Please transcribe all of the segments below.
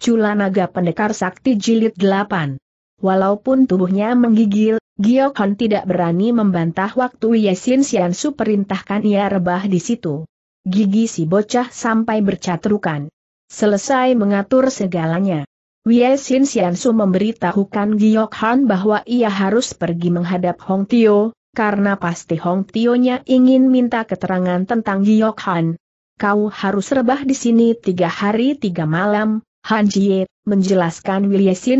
Cula Naga Pendekar Sakti Jilid 8. Walaupun tubuhnya menggigil, Giokon tidak berani membantah waktu Yesin Siansu perintahkan ia rebah di situ. Gigi si bocah sampai bercatrukan. Selesai mengatur segalanya. Yesin Siansu memberitahukan Giokhan bahwa ia harus pergi menghadap Hong Tio, karena pasti Hong tio ingin minta keterangan tentang Giokhan. Kau harus rebah di sini tiga hari tiga malam, Han Jie, menjelaskan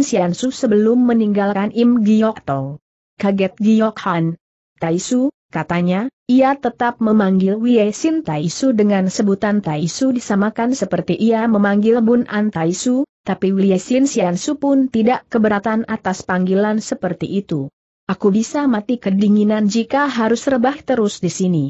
Sian Su sebelum meninggalkan Im Giok Tong. Kaget Giok Han. Taisu, katanya, ia tetap memanggil Tai Taisu dengan sebutan Taisu disamakan seperti ia memanggil Bun An Su, tapi Sian Su pun tidak keberatan atas panggilan seperti itu. Aku bisa mati kedinginan jika harus rebah terus di sini.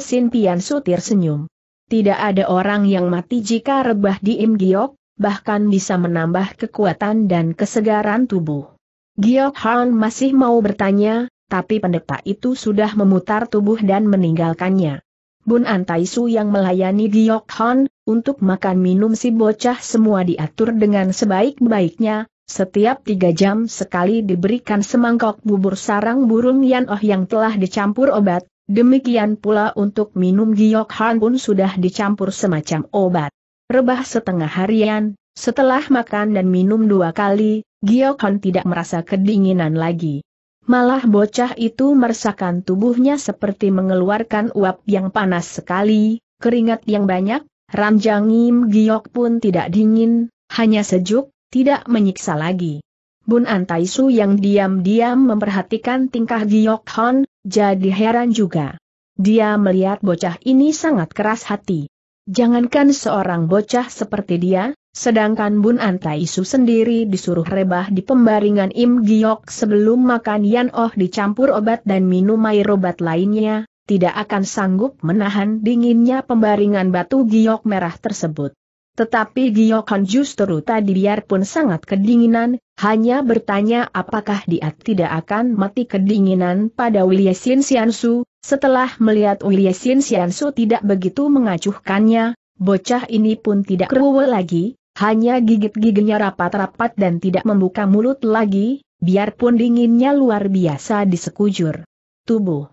Sin Pian Su tersenyum. Tidak ada orang yang mati jika rebah di Im Giok, bahkan bisa menambah kekuatan dan kesegaran tubuh. Giok Han masih mau bertanya, tapi pendeta itu sudah memutar tubuh dan meninggalkannya. Bun Antaisu yang melayani Giok Han, untuk makan minum si bocah semua diatur dengan sebaik-baiknya, setiap tiga jam sekali diberikan semangkok bubur sarang burung Yan Oh yang telah dicampur obat, demikian pula untuk minum Giok Han pun sudah dicampur semacam obat. Rebah setengah harian, setelah makan dan minum dua kali, Giokhon tidak merasa kedinginan lagi. Malah bocah itu meresahkan tubuhnya seperti mengeluarkan uap yang panas sekali, keringat yang banyak, ranjang Im Giok pun tidak dingin, hanya sejuk, tidak menyiksa lagi. Bun Antaisu yang diam-diam memperhatikan tingkah Giok Hon, jadi heran juga. Dia melihat bocah ini sangat keras hati. Jangankan seorang bocah seperti dia, sedangkan Bun Antai Su sendiri disuruh rebah di pembaringan Im Giok sebelum makan Yan Oh dicampur obat dan minum air obat lainnya, tidak akan sanggup menahan dinginnya pembaringan batu giok merah tersebut. Tetapi Giokon justru tadi biarpun sangat kedinginan, hanya bertanya apakah dia tidak akan mati kedinginan pada Wilye Sin Siansu, setelah melihat Wilye Sin Siansu tidak begitu mengacuhkannya, bocah ini pun tidak keruwe lagi, hanya gigit giginya rapat-rapat dan tidak membuka mulut lagi, biarpun dinginnya luar biasa di sekujur Tubuh.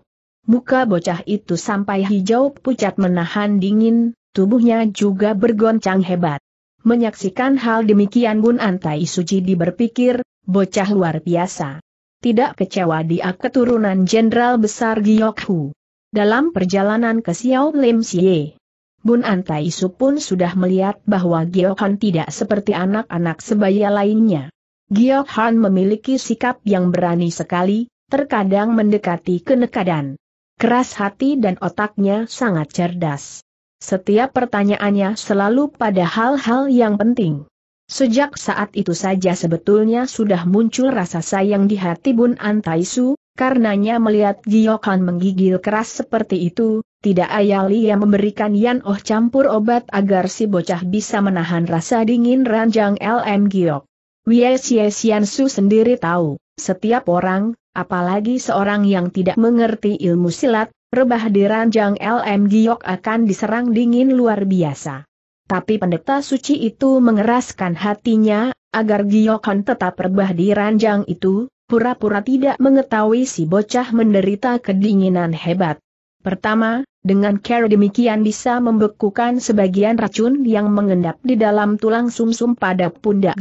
Muka bocah itu sampai hijau pucat menahan dingin, Tubuhnya juga bergoncang hebat. Menyaksikan hal demikian Bun Antai Suji berpikir, bocah luar biasa. Tidak kecewa dia keturunan Jenderal Besar Giok Hu. Dalam perjalanan ke Xiao Lim Xie, Bun Antai Su pun sudah melihat bahwa Giok Han tidak seperti anak-anak sebaya lainnya. Giok Han memiliki sikap yang berani sekali, terkadang mendekati kenekadan. Keras hati dan otaknya sangat cerdas. Setiap pertanyaannya selalu pada hal-hal yang penting. Sejak saat itu saja sebetulnya sudah muncul rasa sayang di hati Bun Antaisu, karenanya melihat Giokan menggigil keras seperti itu, tidak ayali yang memberikan Yan Oh campur obat agar si bocah bisa menahan rasa dingin ranjang LM Giok. Yan Su sendiri tahu, setiap orang, apalagi seorang yang tidak mengerti ilmu silat, rebah Ranjang LM Giok akan diserang dingin luar biasa. Tapi pendeta suci itu mengeraskan hatinya, agar Giokon kan tetap rebah di ranjang itu, pura-pura tidak mengetahui si bocah menderita kedinginan hebat. Pertama, dengan cara demikian bisa membekukan sebagian racun yang mengendap di dalam tulang sumsum -sum pada pundak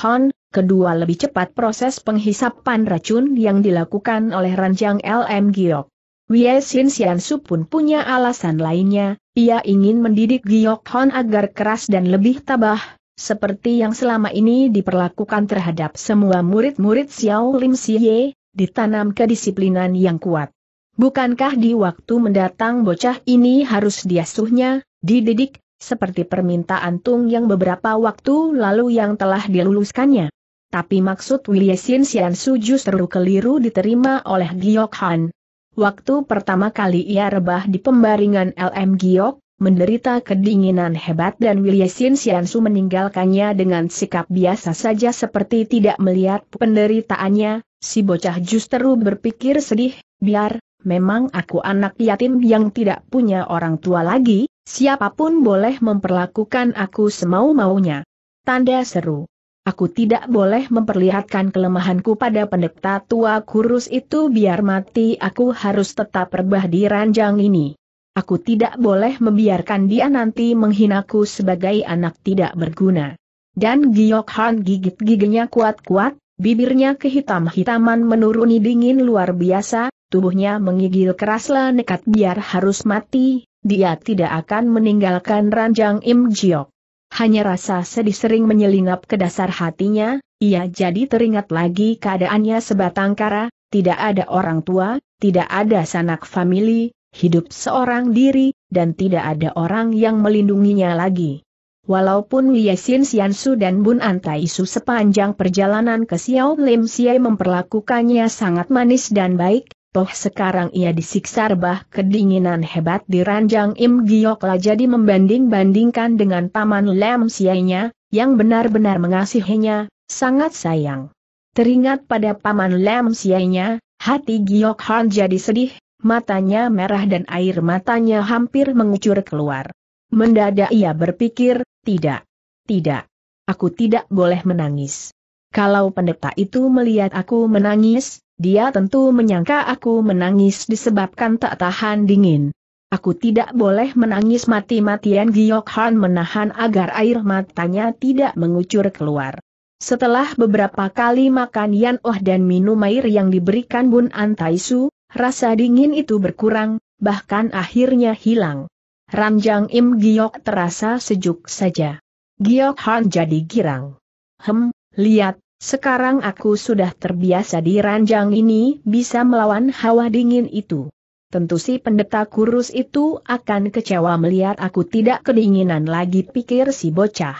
Han. kedua lebih cepat proses penghisapan racun yang dilakukan oleh ranjang LM Giok. Wei Xin Xiansu pun punya alasan lainnya, ia ingin mendidik Giok Hon agar keras dan lebih tabah, seperti yang selama ini diperlakukan terhadap semua murid-murid Xiao Lim Siye, ditanam kedisiplinan yang kuat. Bukankah di waktu mendatang bocah ini harus diasuhnya, dididik, seperti permintaan Tung yang beberapa waktu lalu yang telah diluluskannya? Tapi maksud Xin Xiansu justru keliru diterima oleh Giok Han. Waktu pertama kali ia rebah di pembaringan LM Giok, menderita kedinginan hebat dan Wilyesin Siansu meninggalkannya dengan sikap biasa saja seperti tidak melihat penderitaannya, si bocah justru berpikir sedih, biar, memang aku anak yatim yang tidak punya orang tua lagi, siapapun boleh memperlakukan aku semau-maunya. Tanda seru. Aku tidak boleh memperlihatkan kelemahanku pada pendeta tua kurus itu biar mati aku harus tetap rebah di ranjang ini. Aku tidak boleh membiarkan dia nanti menghinaku sebagai anak tidak berguna. Dan Giok Han gigit giginya kuat-kuat, bibirnya kehitam-hitaman menuruni dingin luar biasa, tubuhnya mengigil keraslah nekat biar harus mati, dia tidak akan meninggalkan ranjang Im Giok. Hanya rasa sedih sering menyelinap ke dasar hatinya, ia jadi teringat lagi keadaannya sebatang kara, tidak ada orang tua, tidak ada sanak famili, hidup seorang diri, dan tidak ada orang yang melindunginya lagi. Walaupun Yesin Siansu dan Bun Antai Su sepanjang perjalanan ke Xiao Lim Xie memperlakukannya sangat manis dan baik, Toh sekarang ia disiksa rebah kedinginan hebat di ranjang Im Gioklah jadi membanding-bandingkan dengan paman Lem Siainya, yang benar-benar mengasihinya, sangat sayang. Teringat pada paman Lem Siainya, hati Giok Han jadi sedih, matanya merah dan air matanya hampir mengucur keluar. Mendadak ia berpikir, tidak, tidak, aku tidak boleh menangis. Kalau pendeta itu melihat aku menangis, dia tentu menyangka aku menangis disebabkan tak tahan dingin. Aku tidak boleh menangis mati-matian Giok Han menahan agar air matanya tidak mengucur keluar. Setelah beberapa kali makan Yan Oh dan minum air yang diberikan Bun Antaisu, rasa dingin itu berkurang, bahkan akhirnya hilang. Ranjang Im Giok terasa sejuk saja. Giok Han jadi girang. Hem, lihat, sekarang aku sudah terbiasa di ranjang ini bisa melawan hawa dingin itu. Tentu si pendeta kurus itu akan kecewa melihat aku tidak kedinginan lagi pikir si bocah.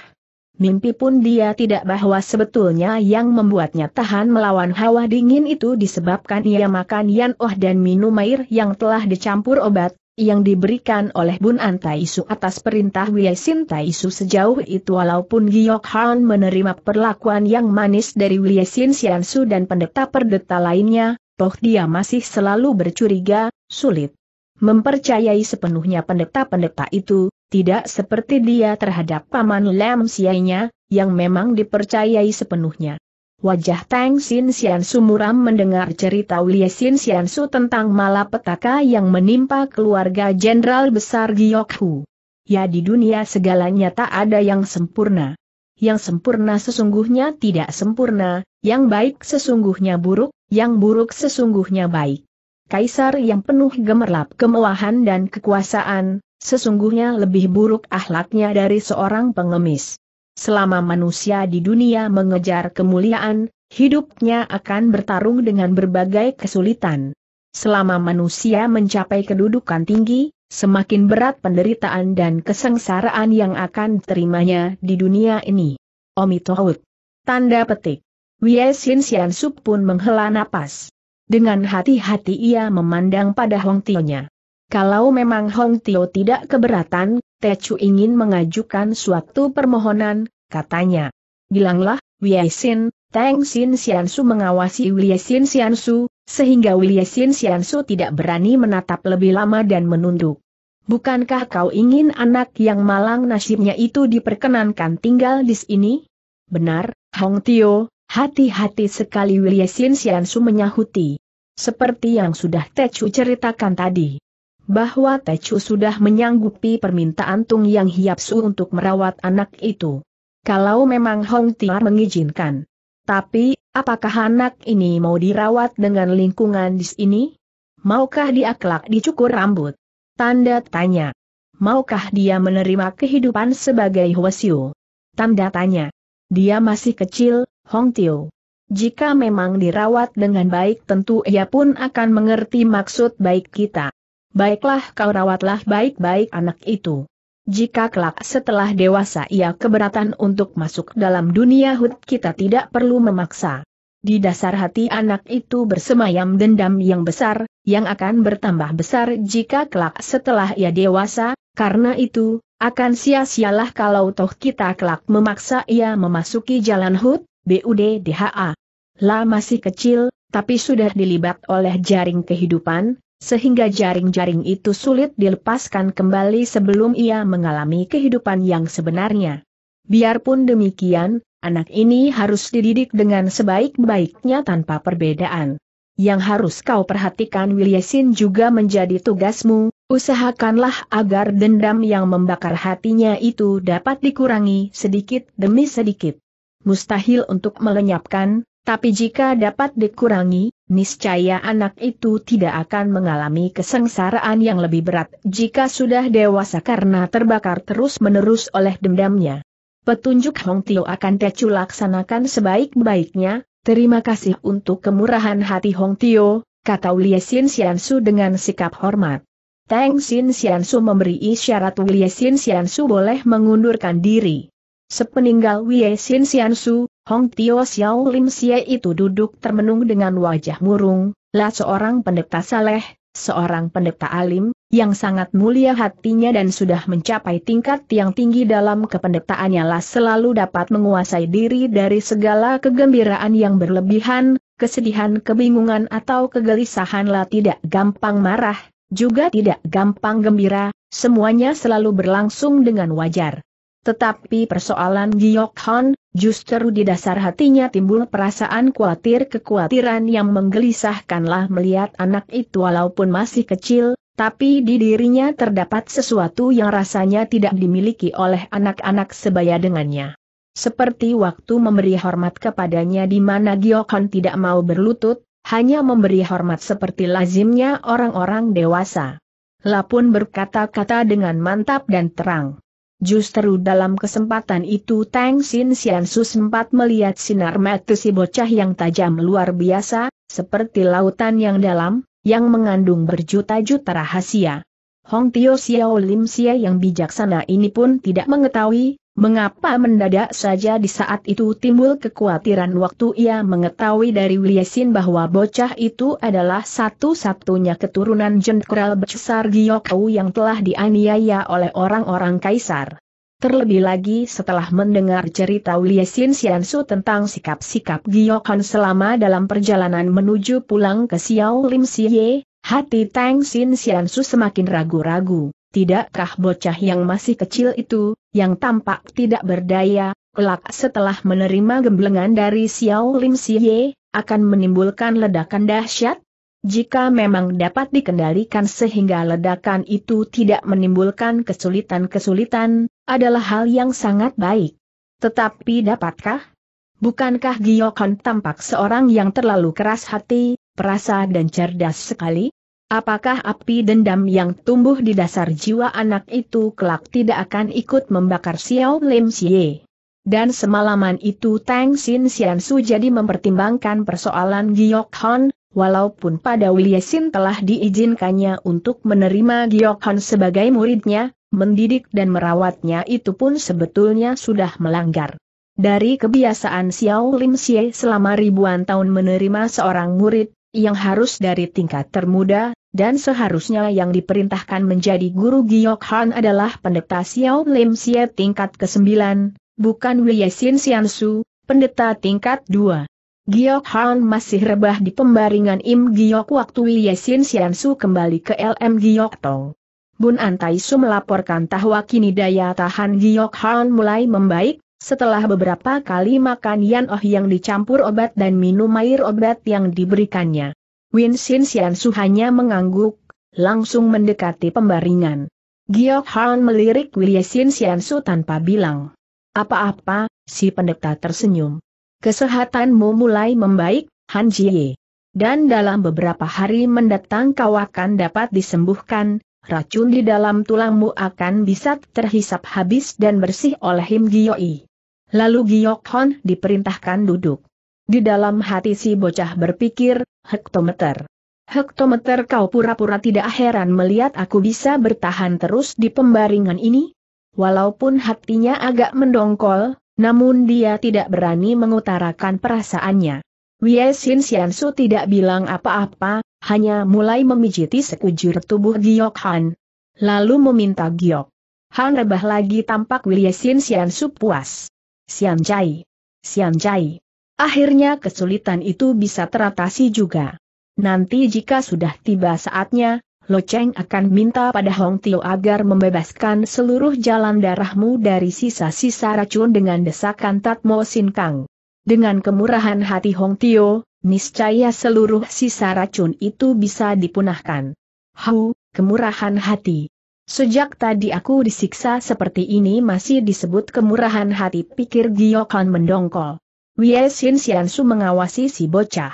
Mimpi pun dia tidak bahwa sebetulnya yang membuatnya tahan melawan hawa dingin itu disebabkan ia makan yan oh dan minum air yang telah dicampur obat, yang diberikan oleh Bun Antaisu atas perintah Wei Sin Taisu sejauh itu walaupun Giok Han menerima perlakuan yang manis dari Wei Sin Xiansu dan pendeta-perdeta lainnya, toh dia masih selalu bercuriga, sulit mempercayai sepenuhnya pendeta-pendeta itu, tidak seperti dia terhadap paman Lam Siainya, yang memang dipercayai sepenuhnya. Wajah Tang Sin Sian sumuram mendengar cerita Lie Sin Sian Su tentang malapetaka yang menimpa keluarga Jenderal Besar Giok Ya di dunia segalanya tak ada yang sempurna. Yang sempurna sesungguhnya tidak sempurna, yang baik sesungguhnya buruk, yang buruk sesungguhnya baik. Kaisar yang penuh gemerlap kemewahan dan kekuasaan, sesungguhnya lebih buruk ahlaknya dari seorang pengemis selama manusia di dunia mengejar kemuliaan, hidupnya akan bertarung dengan berbagai kesulitan. Selama manusia mencapai kedudukan tinggi, semakin berat penderitaan dan kesengsaraan yang akan terimanya di dunia ini. Omitohut. Tanda petik. Wie Sin Sian Sup pun menghela napas. Dengan hati-hati ia memandang pada Hong Tio-nya. Kalau memang Hong Tio tidak keberatan, Tecu ingin mengajukan suatu permohonan, katanya. Bilanglah, Wiesin, Teng Sin Xiansu mengawasi Wiesin Xiansu, sehingga Wiesin Xiansu tidak berani menatap lebih lama dan menunduk. Bukankah kau ingin anak yang malang nasibnya itu diperkenankan tinggal di sini? Benar, Hong Tio, hati-hati sekali Wiesin Xiansu menyahuti. Seperti yang sudah Tecu ceritakan tadi bahwa Tecu sudah menyanggupi permintaan Tung Yang Hiapsu untuk merawat anak itu. Kalau memang Hong Tiar mengizinkan. Tapi, apakah anak ini mau dirawat dengan lingkungan di sini? Maukah dia kelak dicukur rambut? Tanda tanya. Maukah dia menerima kehidupan sebagai Hwasyu? Tanda tanya. Dia masih kecil, Hong Tio. Jika memang dirawat dengan baik tentu ia pun akan mengerti maksud baik kita. Baiklah kau rawatlah baik-baik anak itu. Jika kelak setelah dewasa ia keberatan untuk masuk dalam dunia hut kita tidak perlu memaksa. Di dasar hati anak itu bersemayam dendam yang besar, yang akan bertambah besar jika kelak setelah ia dewasa, karena itu, akan sia-sialah kalau toh kita kelak memaksa ia memasuki jalan hut, BUDDHA. Lah masih kecil, tapi sudah dilibat oleh jaring kehidupan, sehingga jaring-jaring itu sulit dilepaskan kembali sebelum ia mengalami kehidupan yang sebenarnya. Biarpun demikian, anak ini harus dididik dengan sebaik-baiknya tanpa perbedaan. Yang harus kau perhatikan Wilyesin juga menjadi tugasmu, usahakanlah agar dendam yang membakar hatinya itu dapat dikurangi sedikit demi sedikit. Mustahil untuk melenyapkan, tapi jika dapat dikurangi, niscaya anak itu tidak akan mengalami kesengsaraan yang lebih berat jika sudah dewasa karena terbakar terus-menerus oleh dendamnya. Petunjuk Hong Tio akan Tecu laksanakan sebaik-baiknya, terima kasih untuk kemurahan hati Hong Tio, kata Lia Sin Su dengan sikap hormat. Teng Sin Su memberi isyarat Lia Sin Su boleh mengundurkan diri. Sepeninggal Wei Sin Su, Hong Tio Xiao Lim Xie itu duduk termenung dengan wajah murung, lah seorang pendeta saleh, seorang pendeta alim, yang sangat mulia hatinya dan sudah mencapai tingkat yang tinggi dalam kependetaannya lah selalu dapat menguasai diri dari segala kegembiraan yang berlebihan, kesedihan kebingungan atau kegelisahan lah tidak gampang marah, juga tidak gampang gembira, semuanya selalu berlangsung dengan wajar. Tetapi persoalan Giyok Hon. Justru di dasar hatinya timbul perasaan khawatir kekhawatiran yang menggelisahkanlah melihat anak itu walaupun masih kecil, tapi di dirinya terdapat sesuatu yang rasanya tidak dimiliki oleh anak-anak sebaya dengannya. Seperti waktu memberi hormat kepadanya di mana Giokon tidak mau berlutut, hanya memberi hormat seperti lazimnya orang-orang dewasa. Lapun berkata-kata dengan mantap dan terang. Justru dalam kesempatan itu Tang Sin Sian Su sempat melihat sinar mata si bocah yang tajam luar biasa, seperti lautan yang dalam, yang mengandung berjuta-juta rahasia. Hong Tio Xiao Lim Xie yang bijaksana ini pun tidak mengetahui, Mengapa mendadak saja di saat itu timbul kekhawatiran waktu ia mengetahui dari Wilyasin bahwa bocah itu adalah satu-satunya keturunan Jenderal Besar Giyokau yang telah dianiaya oleh orang-orang kaisar. Terlebih lagi setelah mendengar cerita Wilyasin Siansu tentang sikap-sikap Giokan selama dalam perjalanan menuju pulang ke Xiao Lim Siye, hati Tang Sin Siansu semakin ragu-ragu. Tidakkah bocah yang masih kecil itu, yang tampak tidak berdaya, kelak setelah menerima gemblengan dari Xiao Lim Siye, akan menimbulkan ledakan dahsyat? Jika memang dapat dikendalikan sehingga ledakan itu tidak menimbulkan kesulitan-kesulitan, adalah hal yang sangat baik. Tetapi dapatkah? Bukankah Giyokon tampak seorang yang terlalu keras hati, perasa dan cerdas sekali? Apakah api dendam yang tumbuh di dasar jiwa anak itu kelak tidak akan ikut membakar Xiao Lim Xie? Dan semalaman itu Tang Xin Xian Su jadi mempertimbangkan persoalan Giok Hon, walaupun pada Xin telah diizinkannya untuk menerima Giok Hon sebagai muridnya, mendidik dan merawatnya itu pun sebetulnya sudah melanggar. Dari kebiasaan Xiao Lim Xie selama ribuan tahun menerima seorang murid, yang harus dari tingkat termuda, dan seharusnya yang diperintahkan menjadi guru Giok Han adalah pendeta Xiao Lim Xie tingkat ke-9, bukan Wei Sin Su, pendeta tingkat 2. Giok Han masih rebah di pembaringan Im Giok waktu Wei Sin Su kembali ke LM Giok Tong. Bun Antaisu melaporkan bahwa kini daya tahan Giok Han mulai membaik, setelah beberapa kali makan Yan Oh yang dicampur obat dan minum air obat yang diberikannya, Win Xin Xian Su hanya mengangguk, langsung mendekati pembaringan. Giok Han melirik Win Xin Xian Su tanpa bilang apa-apa, si pendeta tersenyum. Kesehatanmu mulai membaik, Han Jie. Dan dalam beberapa hari mendatang kau akan dapat disembuhkan, racun di dalam tulangmu akan bisa terhisap habis dan bersih oleh Him Gioi. Lalu Giok Hon diperintahkan duduk. Di dalam hati si bocah berpikir, hektometer. Hektometer kau pura-pura tidak heran melihat aku bisa bertahan terus di pembaringan ini? Walaupun hatinya agak mendongkol, namun dia tidak berani mengutarakan perasaannya. Wei Xin Xiansu tidak bilang apa-apa, hanya mulai memijiti sekujur tubuh Giok Han. Lalu meminta Giok Han rebah lagi tampak Wei Xin Xiansu puas. Jai. Siam Jai. Akhirnya kesulitan itu bisa teratasi juga. Nanti jika sudah tiba saatnya, Lo Cheng akan minta pada Hong Tio agar membebaskan seluruh jalan darahmu dari sisa-sisa racun dengan desakan Tatmo Sin Kang. Dengan kemurahan hati Hong Tio, niscaya seluruh sisa racun itu bisa dipunahkan. Hau, kemurahan hati. Sejak tadi aku disiksa seperti ini masih disebut kemurahan hati pikir Giyokan mendongkol. Wei Xin Xiansu mengawasi si bocah.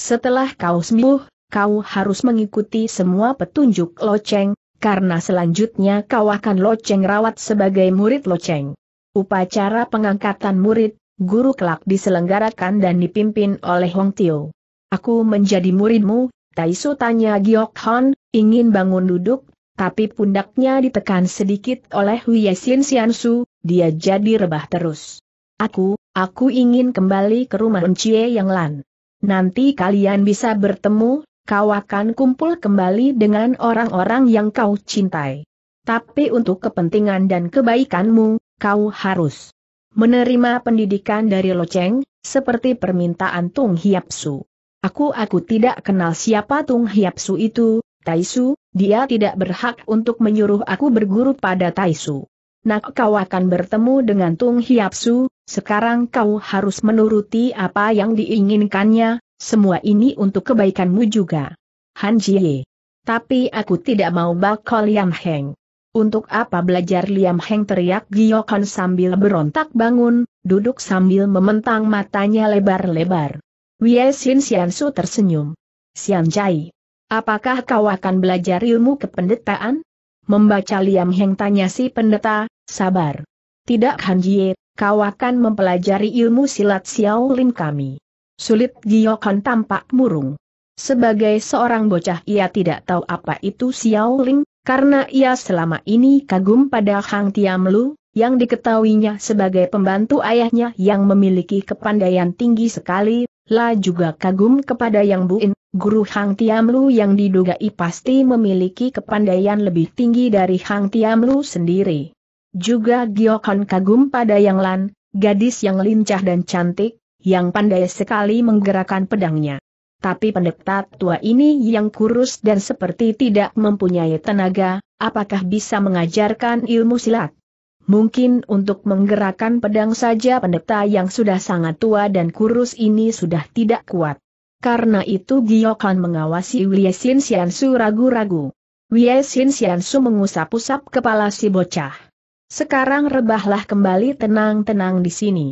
Setelah kau sembuh, kau harus mengikuti semua petunjuk loceng, karena selanjutnya kau akan loceng rawat sebagai murid loceng. Upacara pengangkatan murid, guru kelak diselenggarakan dan dipimpin oleh Hong Tio. Aku menjadi muridmu, Taisu tanya Giyokhan, ingin bangun duduk tapi pundaknya ditekan sedikit oleh Huyesin Siansu, dia jadi rebah terus. Aku, aku ingin kembali ke rumah Uncie Yang Lan. Nanti kalian bisa bertemu, kau akan kumpul kembali dengan orang-orang yang kau cintai. Tapi untuk kepentingan dan kebaikanmu, kau harus menerima pendidikan dari Loceng, seperti permintaan Tung Hiap Aku aku tidak kenal siapa Tung Hiap itu, Taisu, dia tidak berhak untuk menyuruh aku berguru pada Taisu. Nak kau akan bertemu dengan Tung Hiapsu, sekarang kau harus menuruti apa yang diinginkannya, semua ini untuk kebaikanmu juga. Han Jie. Tapi aku tidak mau bakal Liam Heng. Untuk apa belajar Liam Heng teriak Giyokan sambil berontak bangun, duduk sambil mementang matanya lebar-lebar. Wie Xin Xiansu tersenyum. Xian Jai. Apakah kau akan belajar ilmu kependetaan? Membaca Liam Heng tanya si pendeta, sabar. Tidak Han Jie, kau akan mempelajari ilmu silat Xiaolin kami. Sulit Giyokan tampak murung. Sebagai seorang bocah ia tidak tahu apa itu Xiaoling, karena ia selama ini kagum pada Hang Lu, yang diketahuinya sebagai pembantu ayahnya yang memiliki kepandaian tinggi sekali, Lah juga kagum kepada Yang Buin, Guru Hang Tiamlu yang diduga pasti memiliki kepandaian lebih tinggi dari Hang Tiamlu sendiri. Juga Giokon kagum pada Yang Lan, gadis yang lincah dan cantik, yang pandai sekali menggerakkan pedangnya. Tapi pendeta tua ini yang kurus dan seperti tidak mempunyai tenaga, apakah bisa mengajarkan ilmu silat? Mungkin untuk menggerakkan pedang saja pendeta yang sudah sangat tua dan kurus ini sudah tidak kuat. Karena itu Giokan mengawasi Sian-su ragu-ragu. Sian-su mengusap-usap kepala si bocah. Sekarang rebahlah kembali tenang-tenang di sini.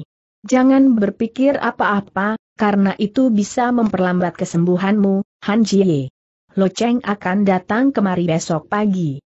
Jangan berpikir apa-apa, karena itu bisa memperlambat kesembuhanmu, Han Jie. Lo Cheng akan datang kemari besok pagi.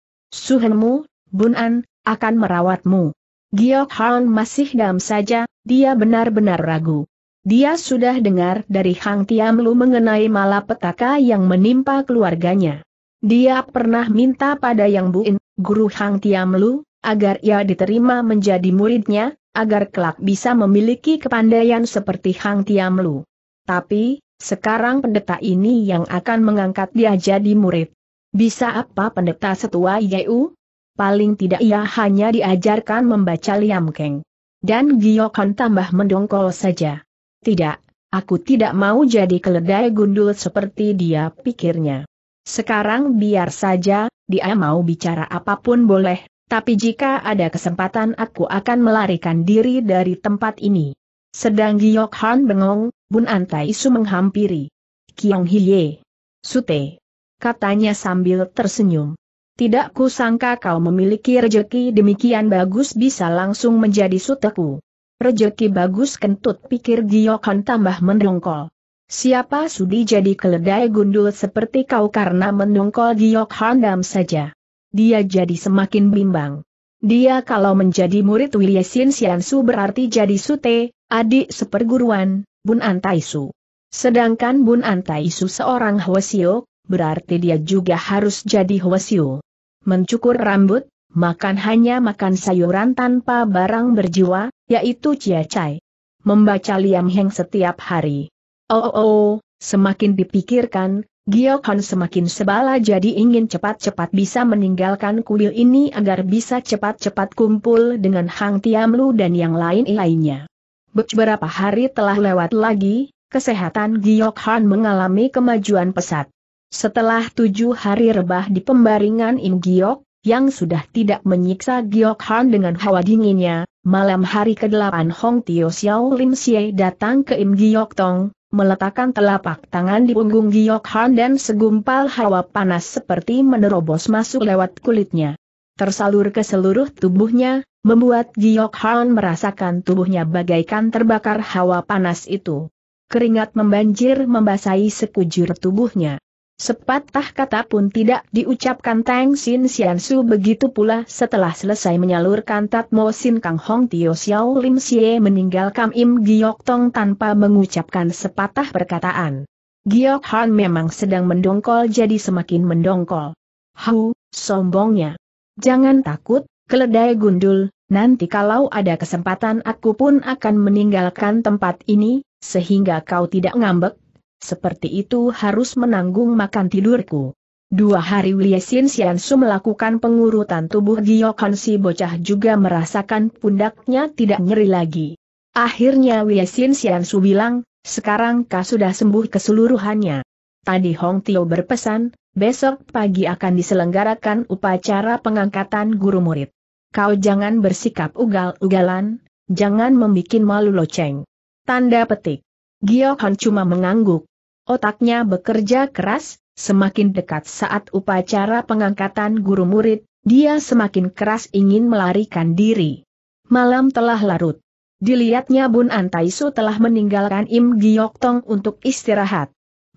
Bun-an, akan merawatmu. Giokhan Han masih dam saja, dia benar-benar ragu. Dia sudah dengar dari Hang Tiam Lu mengenai malapetaka yang menimpa keluarganya. Dia pernah minta pada Yang Buin, guru Hang Tiam Lu, agar ia diterima menjadi muridnya, agar kelak bisa memiliki kepandaian seperti Hang Tiam Lu. Tapi, sekarang pendeta ini yang akan mengangkat dia jadi murid. Bisa apa pendeta setua Yeu? Paling tidak ia hanya diajarkan membaca Liam Keng. Dan Giokon tambah mendongkol saja. Tidak, aku tidak mau jadi keledai gundul seperti dia pikirnya. Sekarang biar saja, dia mau bicara apapun boleh, tapi jika ada kesempatan aku akan melarikan diri dari tempat ini. Sedang Giok Han bengong, Bun Antai Su menghampiri. Kiong Hiye. Sute. Katanya sambil tersenyum. Tidak kusangka kau memiliki rejeki demikian bagus bisa langsung menjadi suteku. Rejeki bagus kentut pikir Giyokon tambah mendongkol. Siapa sudi jadi keledai gundul seperti kau karena mendongkol Giok Handam saja. Dia jadi semakin bimbang. Dia kalau menjadi murid Wiliesin Siansu berarti jadi sute, adik seperguruan, Bun Antaisu. Sedangkan Bun Antaisu seorang Hwasio, berarti dia juga harus jadi Hwasio. Mencukur rambut, makan hanya makan sayuran tanpa barang berjiwa, yaitu Chia Chai. Membaca Liam Heng setiap hari. Oh, oh, oh semakin dipikirkan, Giokhan semakin sebala jadi ingin cepat-cepat bisa meninggalkan kuil ini agar bisa cepat-cepat kumpul dengan Hang Tiamlu dan yang lain-lainnya. Beberapa hari telah lewat lagi, kesehatan Giokhan mengalami kemajuan pesat. Setelah tujuh hari rebah di pembaringan im Giok, yang sudah tidak menyiksa Giok Han dengan hawa dinginnya, malam hari ke-8 Hong Tio Xiao Lim Xie datang ke Im Giok Tong, meletakkan telapak tangan di punggung Giok Han dan segumpal hawa panas seperti menerobos masuk lewat kulitnya. Tersalur ke seluruh tubuhnya, membuat Giok Han merasakan tubuhnya bagaikan terbakar hawa panas itu. Keringat membanjir membasahi sekujur tubuhnya. Sepatah kata pun tidak diucapkan Tang Xin Su. begitu pula setelah selesai menyalurkan Tatmo Sin Kang Hong Tio Xiao Lim Xie meninggalkan Im Giok Tong tanpa mengucapkan sepatah perkataan. Giok Han memang sedang mendongkol jadi semakin mendongkol. Hau, sombongnya. Jangan takut, keledai gundul, nanti kalau ada kesempatan aku pun akan meninggalkan tempat ini, sehingga kau tidak ngambek, seperti itu harus menanggung makan tidurku. Dua hari Wiesin Siansu melakukan pengurutan tubuh Giokon si bocah juga merasakan pundaknya tidak nyeri lagi. Akhirnya Wiesin Siansu bilang, sekarang kau sudah sembuh keseluruhannya. Tadi Hong Tio berpesan, besok pagi akan diselenggarakan upacara pengangkatan guru murid. Kau jangan bersikap ugal-ugalan, jangan membuat malu loceng. Tanda petik. Giohan cuma mengangguk. Otaknya bekerja keras, semakin dekat saat upacara pengangkatan guru murid, dia semakin keras ingin melarikan diri. Malam telah larut. Dilihatnya Bun Antaisu telah meninggalkan Im Giok Tong untuk istirahat.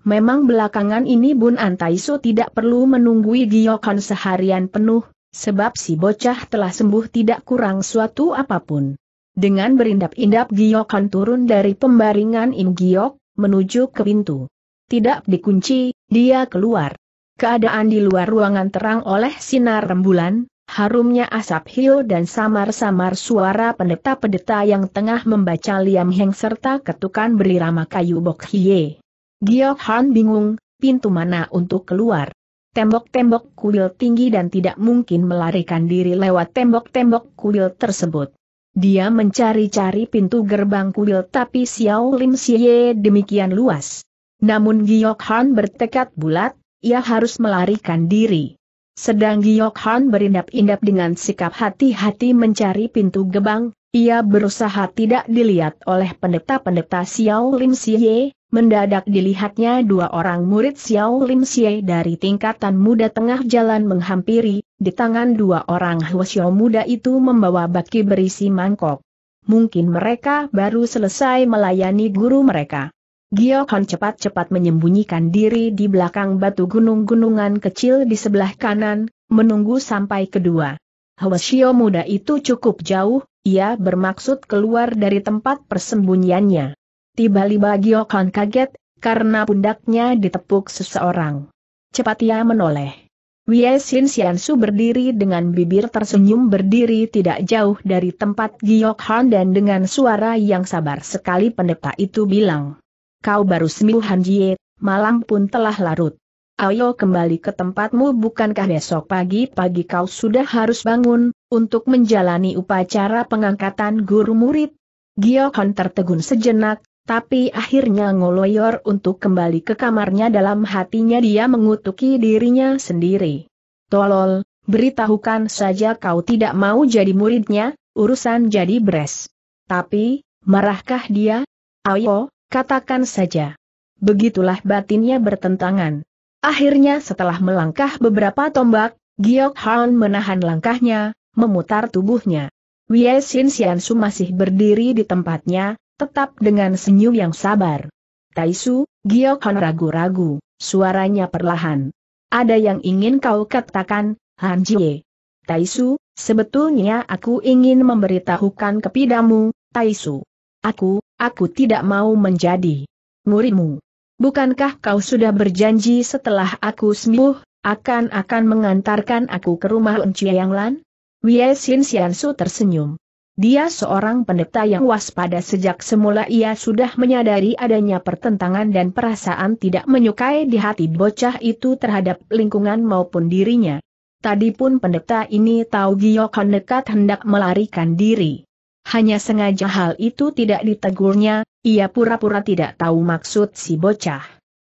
Memang belakangan ini Bun Antaisu tidak perlu menunggui Giokon seharian penuh, sebab si bocah telah sembuh tidak kurang suatu apapun. Dengan berindap-indap Giokhan turun dari pembaringan Im Giok, menuju ke pintu. Tidak dikunci, dia keluar. Keadaan di luar ruangan terang oleh sinar rembulan, harumnya asap hiu dan samar-samar suara pendeta-pendeta yang tengah membaca liam heng serta ketukan berirama kayu bok hiye. Giok Han bingung, pintu mana untuk keluar. Tembok-tembok kuil tinggi dan tidak mungkin melarikan diri lewat tembok-tembok kuil tersebut. Dia mencari-cari pintu gerbang kuil tapi Xiao Lim Xie demikian luas. Namun Giok Han bertekad bulat, ia harus melarikan diri. Sedang Giok Han berindap-indap dengan sikap hati-hati mencari pintu gerbang, ia berusaha tidak dilihat oleh pendeta-pendeta Xiao Lim Xie, mendadak dilihatnya dua orang murid Xiao Lim Xie dari tingkatan muda tengah jalan menghampiri, di tangan dua orang Hwasyo muda itu membawa baki berisi mangkok. Mungkin mereka baru selesai melayani guru mereka. Giokhan cepat-cepat menyembunyikan diri di belakang batu gunung-gunungan kecil di sebelah kanan, menunggu sampai kedua. Hwasyo muda itu cukup jauh, ia bermaksud keluar dari tempat persembunyiannya. Tiba-tiba Giokhan kaget, karena pundaknya ditepuk seseorang. Cepat ia menoleh. Wei Xin Xiansu berdiri dengan bibir tersenyum berdiri tidak jauh dari tempat Giok Han dan dengan suara yang sabar sekali pendeta itu bilang. Kau baru sembuh Han Jie, malam pun telah larut. Ayo kembali ke tempatmu bukankah besok pagi-pagi kau sudah harus bangun, untuk menjalani upacara pengangkatan guru murid? Giok Han tertegun sejenak, tapi akhirnya ngoloyor untuk kembali ke kamarnya dalam hatinya dia mengutuki dirinya sendiri. Tolol, beritahukan saja kau tidak mau jadi muridnya, urusan jadi beres. Tapi, marahkah dia? Ayo, katakan saja. Begitulah batinnya bertentangan. Akhirnya setelah melangkah beberapa tombak, Giok Han menahan langkahnya, memutar tubuhnya. Wei Xin Xiansu masih berdiri di tempatnya, tetap dengan senyum yang sabar. Taisu, Giokon ragu-ragu, suaranya perlahan. Ada yang ingin kau katakan, Han Jie. Taisu, sebetulnya aku ingin memberitahukan kepidamu, Taisu. Aku, aku tidak mau menjadi muridmu. Bukankah kau sudah berjanji setelah aku sembuh, akan akan mengantarkan aku ke rumah Uncie Wei Xin Xiansu tersenyum. Dia seorang pendeta yang waspada sejak semula ia sudah menyadari adanya pertentangan dan perasaan tidak menyukai di hati bocah itu terhadap lingkungan maupun dirinya. Tadi pun pendeta ini tahu Giokon dekat hendak melarikan diri. Hanya sengaja hal itu tidak ditegurnya, ia pura-pura tidak tahu maksud si bocah.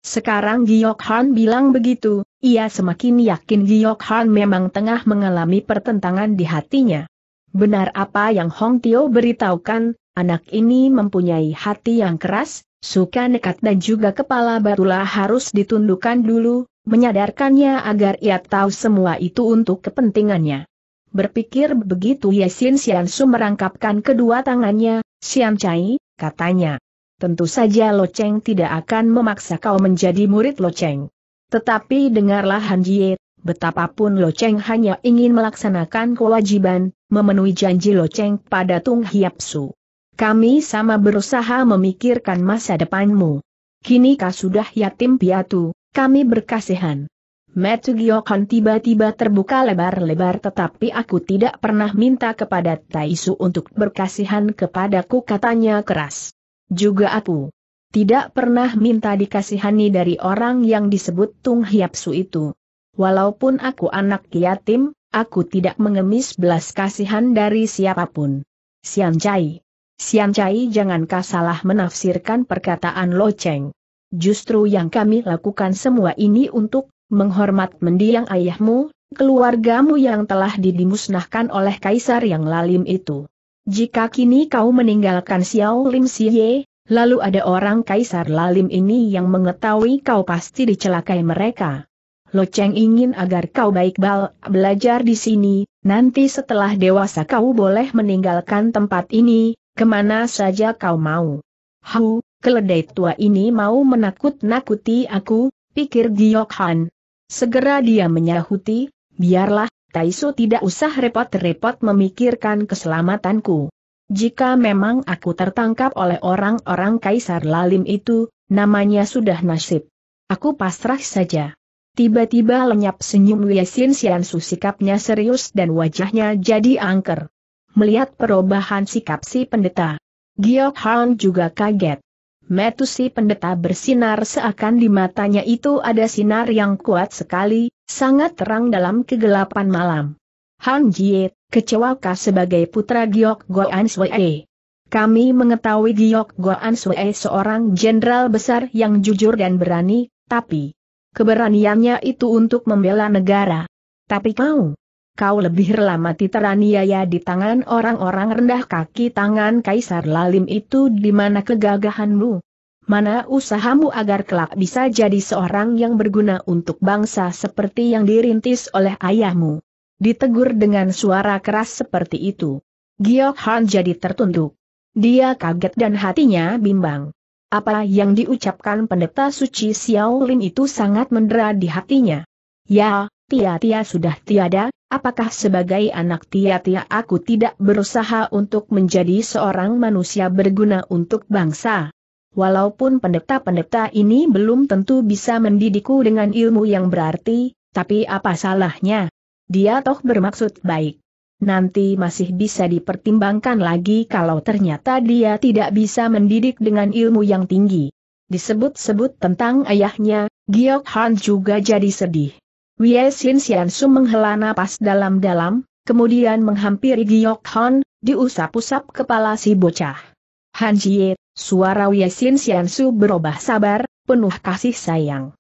Sekarang Giokhan bilang begitu, ia semakin yakin Giokhan memang tengah mengalami pertentangan di hatinya. Benar apa yang Hong Tio beritahukan, anak ini mempunyai hati yang keras, suka nekat dan juga kepala batulah harus ditundukkan dulu, menyadarkannya agar ia tahu semua itu untuk kepentingannya. Berpikir begitu Yesin Sian Su merangkapkan kedua tangannya, Sian Chai, katanya. Tentu saja Lo Cheng tidak akan memaksa kau menjadi murid Lo Cheng. Tetapi dengarlah Han Jie, betapapun Lo Cheng hanya ingin melaksanakan kewajiban, memenuhi janji Loceng pada Tung Hiap Su. Kami sama berusaha memikirkan masa depanmu. Kini kau sudah yatim piatu, kami berkasihan. Metu Giokhan tiba-tiba terbuka lebar-lebar tetapi aku tidak pernah minta kepada Taisu untuk berkasihan kepadaku katanya keras. Juga aku tidak pernah minta dikasihani dari orang yang disebut Tung Hiapsu itu. Walaupun aku anak yatim, Aku tidak mengemis belas kasihan dari siapapun. Sian Chai. Sian Chai jangankah salah menafsirkan perkataan Lo Cheng. Justru yang kami lakukan semua ini untuk menghormat mendiang ayahmu, keluargamu yang telah didimusnahkan oleh kaisar yang lalim itu. Jika kini kau meninggalkan Xiao Lim Siye, lalu ada orang kaisar lalim ini yang mengetahui kau pasti dicelakai mereka. Lo ingin agar kau baik bal belajar di sini, nanti setelah dewasa kau boleh meninggalkan tempat ini, kemana saja kau mau. Hau, keledai tua ini mau menakut-nakuti aku, pikir Giok Han. Segera dia menyahuti, biarlah, Taisu tidak usah repot-repot memikirkan keselamatanku. Jika memang aku tertangkap oleh orang-orang kaisar lalim itu, namanya sudah nasib. Aku pasrah saja. Tiba-tiba lenyap senyum Wiesin Siansu sikapnya serius dan wajahnya jadi angker. Melihat perubahan sikap si pendeta, Giok Han juga kaget. Metu si pendeta bersinar seakan di matanya itu ada sinar yang kuat sekali, sangat terang dalam kegelapan malam. Han Jie, kecewakah sebagai putra Giok Goan Swee? Kami mengetahui Giok Goan Swee seorang jenderal besar yang jujur dan berani, tapi keberaniannya itu untuk membela negara. Tapi kau, kau lebih rela mati teraniaya di tangan orang-orang rendah kaki tangan Kaisar Lalim itu di mana kegagahanmu? Mana usahamu agar kelak bisa jadi seorang yang berguna untuk bangsa seperti yang dirintis oleh ayahmu? Ditegur dengan suara keras seperti itu. Giok Han jadi tertunduk. Dia kaget dan hatinya bimbang. Apa yang diucapkan pendeta suci Xiao Lin itu sangat mendera di hatinya. Ya, Tia-Tia sudah tiada, apakah sebagai anak Tia-Tia aku tidak berusaha untuk menjadi seorang manusia berguna untuk bangsa? Walaupun pendeta-pendeta ini belum tentu bisa mendidikku dengan ilmu yang berarti, tapi apa salahnya? Dia toh bermaksud baik nanti masih bisa dipertimbangkan lagi kalau ternyata dia tidak bisa mendidik dengan ilmu yang tinggi. Disebut-sebut tentang ayahnya, Giok Han juga jadi sedih. Wei Xin Su menghela napas dalam-dalam, kemudian menghampiri Giok Han, diusap-usap kepala si bocah. Han Jie, suara Wei Xin Su berubah sabar, penuh kasih sayang.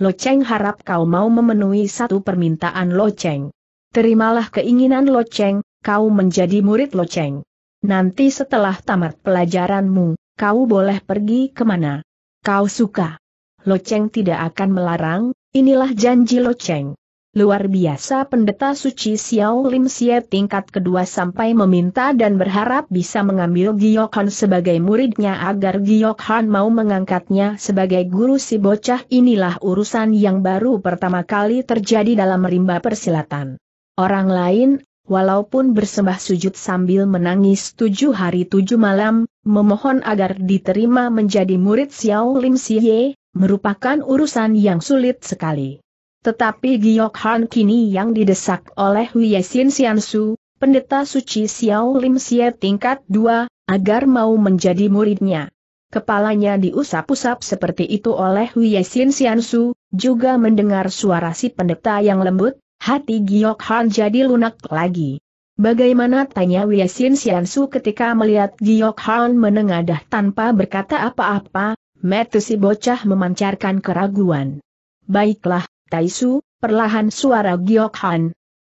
Lo Cheng harap kau mau memenuhi satu permintaan Lo Cheng. Terimalah keinginan Loceng, kau menjadi murid Loceng. Nanti setelah tamat pelajaranmu, kau boleh pergi kemana. Kau suka. Loceng tidak akan melarang, inilah janji Loceng. Luar biasa pendeta suci Xiao Lim Xie tingkat kedua sampai meminta dan berharap bisa mengambil Han sebagai muridnya agar Han mau mengangkatnya sebagai guru si bocah inilah urusan yang baru pertama kali terjadi dalam rimba persilatan. Orang lain, walaupun bersembah sujud sambil menangis tujuh hari tujuh malam, memohon agar diterima menjadi murid Xiao Lim Siye, merupakan urusan yang sulit sekali. Tetapi Giok Han kini yang didesak oleh Wiesin Su, pendeta suci Xiao Lim Siye tingkat dua, agar mau menjadi muridnya. Kepalanya diusap-usap seperti itu oleh Wiesin Su, juga mendengar suara si pendeta yang lembut, Hati Giok Han jadi lunak lagi. Bagaimana tanya Wiesin Su ketika melihat Giok Han menengadah tanpa berkata apa-apa, metu si bocah memancarkan keraguan. Baiklah, Taisu, perlahan suara Giok Han.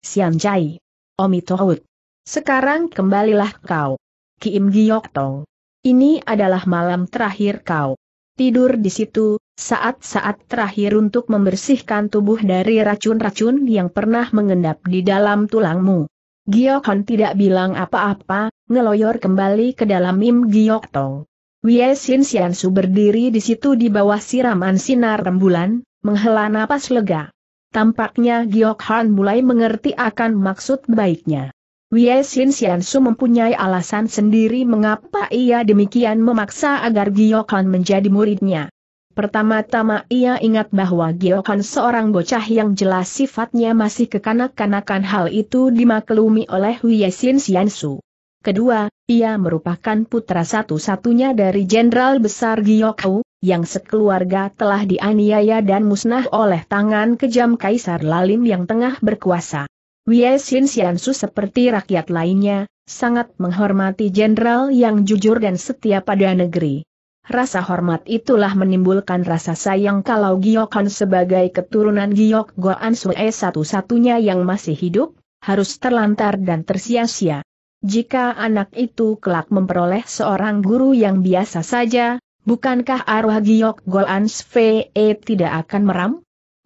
Sian Jai. Omitohut. Sekarang kembalilah kau. Kim Giok Tong. Ini adalah malam terakhir kau. Tidur di situ, saat-saat terakhir untuk membersihkan tubuh dari racun-racun yang pernah mengendap di dalam tulangmu. Giokon tidak bilang apa-apa, ngeloyor kembali ke dalam mim Giok Tong. Wie Sin Su berdiri di situ di bawah siraman sinar rembulan, menghela napas lega. Tampaknya Giok mulai mengerti akan maksud baiknya. Wie Sin Su mempunyai alasan sendiri mengapa ia demikian memaksa agar Giok menjadi muridnya. Pertama-tama ia ingat bahwa Giohan seorang bocah yang jelas sifatnya masih kekanak-kanakan hal itu dimaklumi oleh Huyesin Siansu. Kedua, ia merupakan putra satu-satunya dari Jenderal Besar Giyokau, yang sekeluarga telah dianiaya dan musnah oleh tangan kejam Kaisar Lalim yang tengah berkuasa. Wiesin Siansu seperti rakyat lainnya, sangat menghormati jenderal yang jujur dan setia pada negeri. Rasa hormat itulah menimbulkan rasa sayang kalau Giokan sebagai keturunan Giok Goan Sue satu-satunya yang masih hidup, harus terlantar dan tersia-sia. Jika anak itu kelak memperoleh seorang guru yang biasa saja, bukankah arwah Giok Goan Sue tidak akan meram?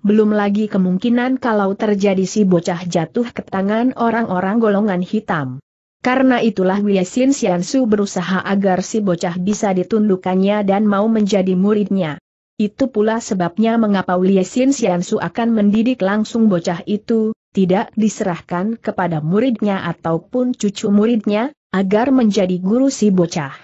Belum lagi kemungkinan kalau terjadi si bocah jatuh ke tangan orang-orang golongan hitam. Karena itulah Wiesin Xiansu berusaha agar si bocah bisa ditundukkannya dan mau menjadi muridnya. Itu pula sebabnya mengapa Wiesin Xiansu akan mendidik langsung bocah itu, tidak diserahkan kepada muridnya ataupun cucu muridnya, agar menjadi guru si bocah.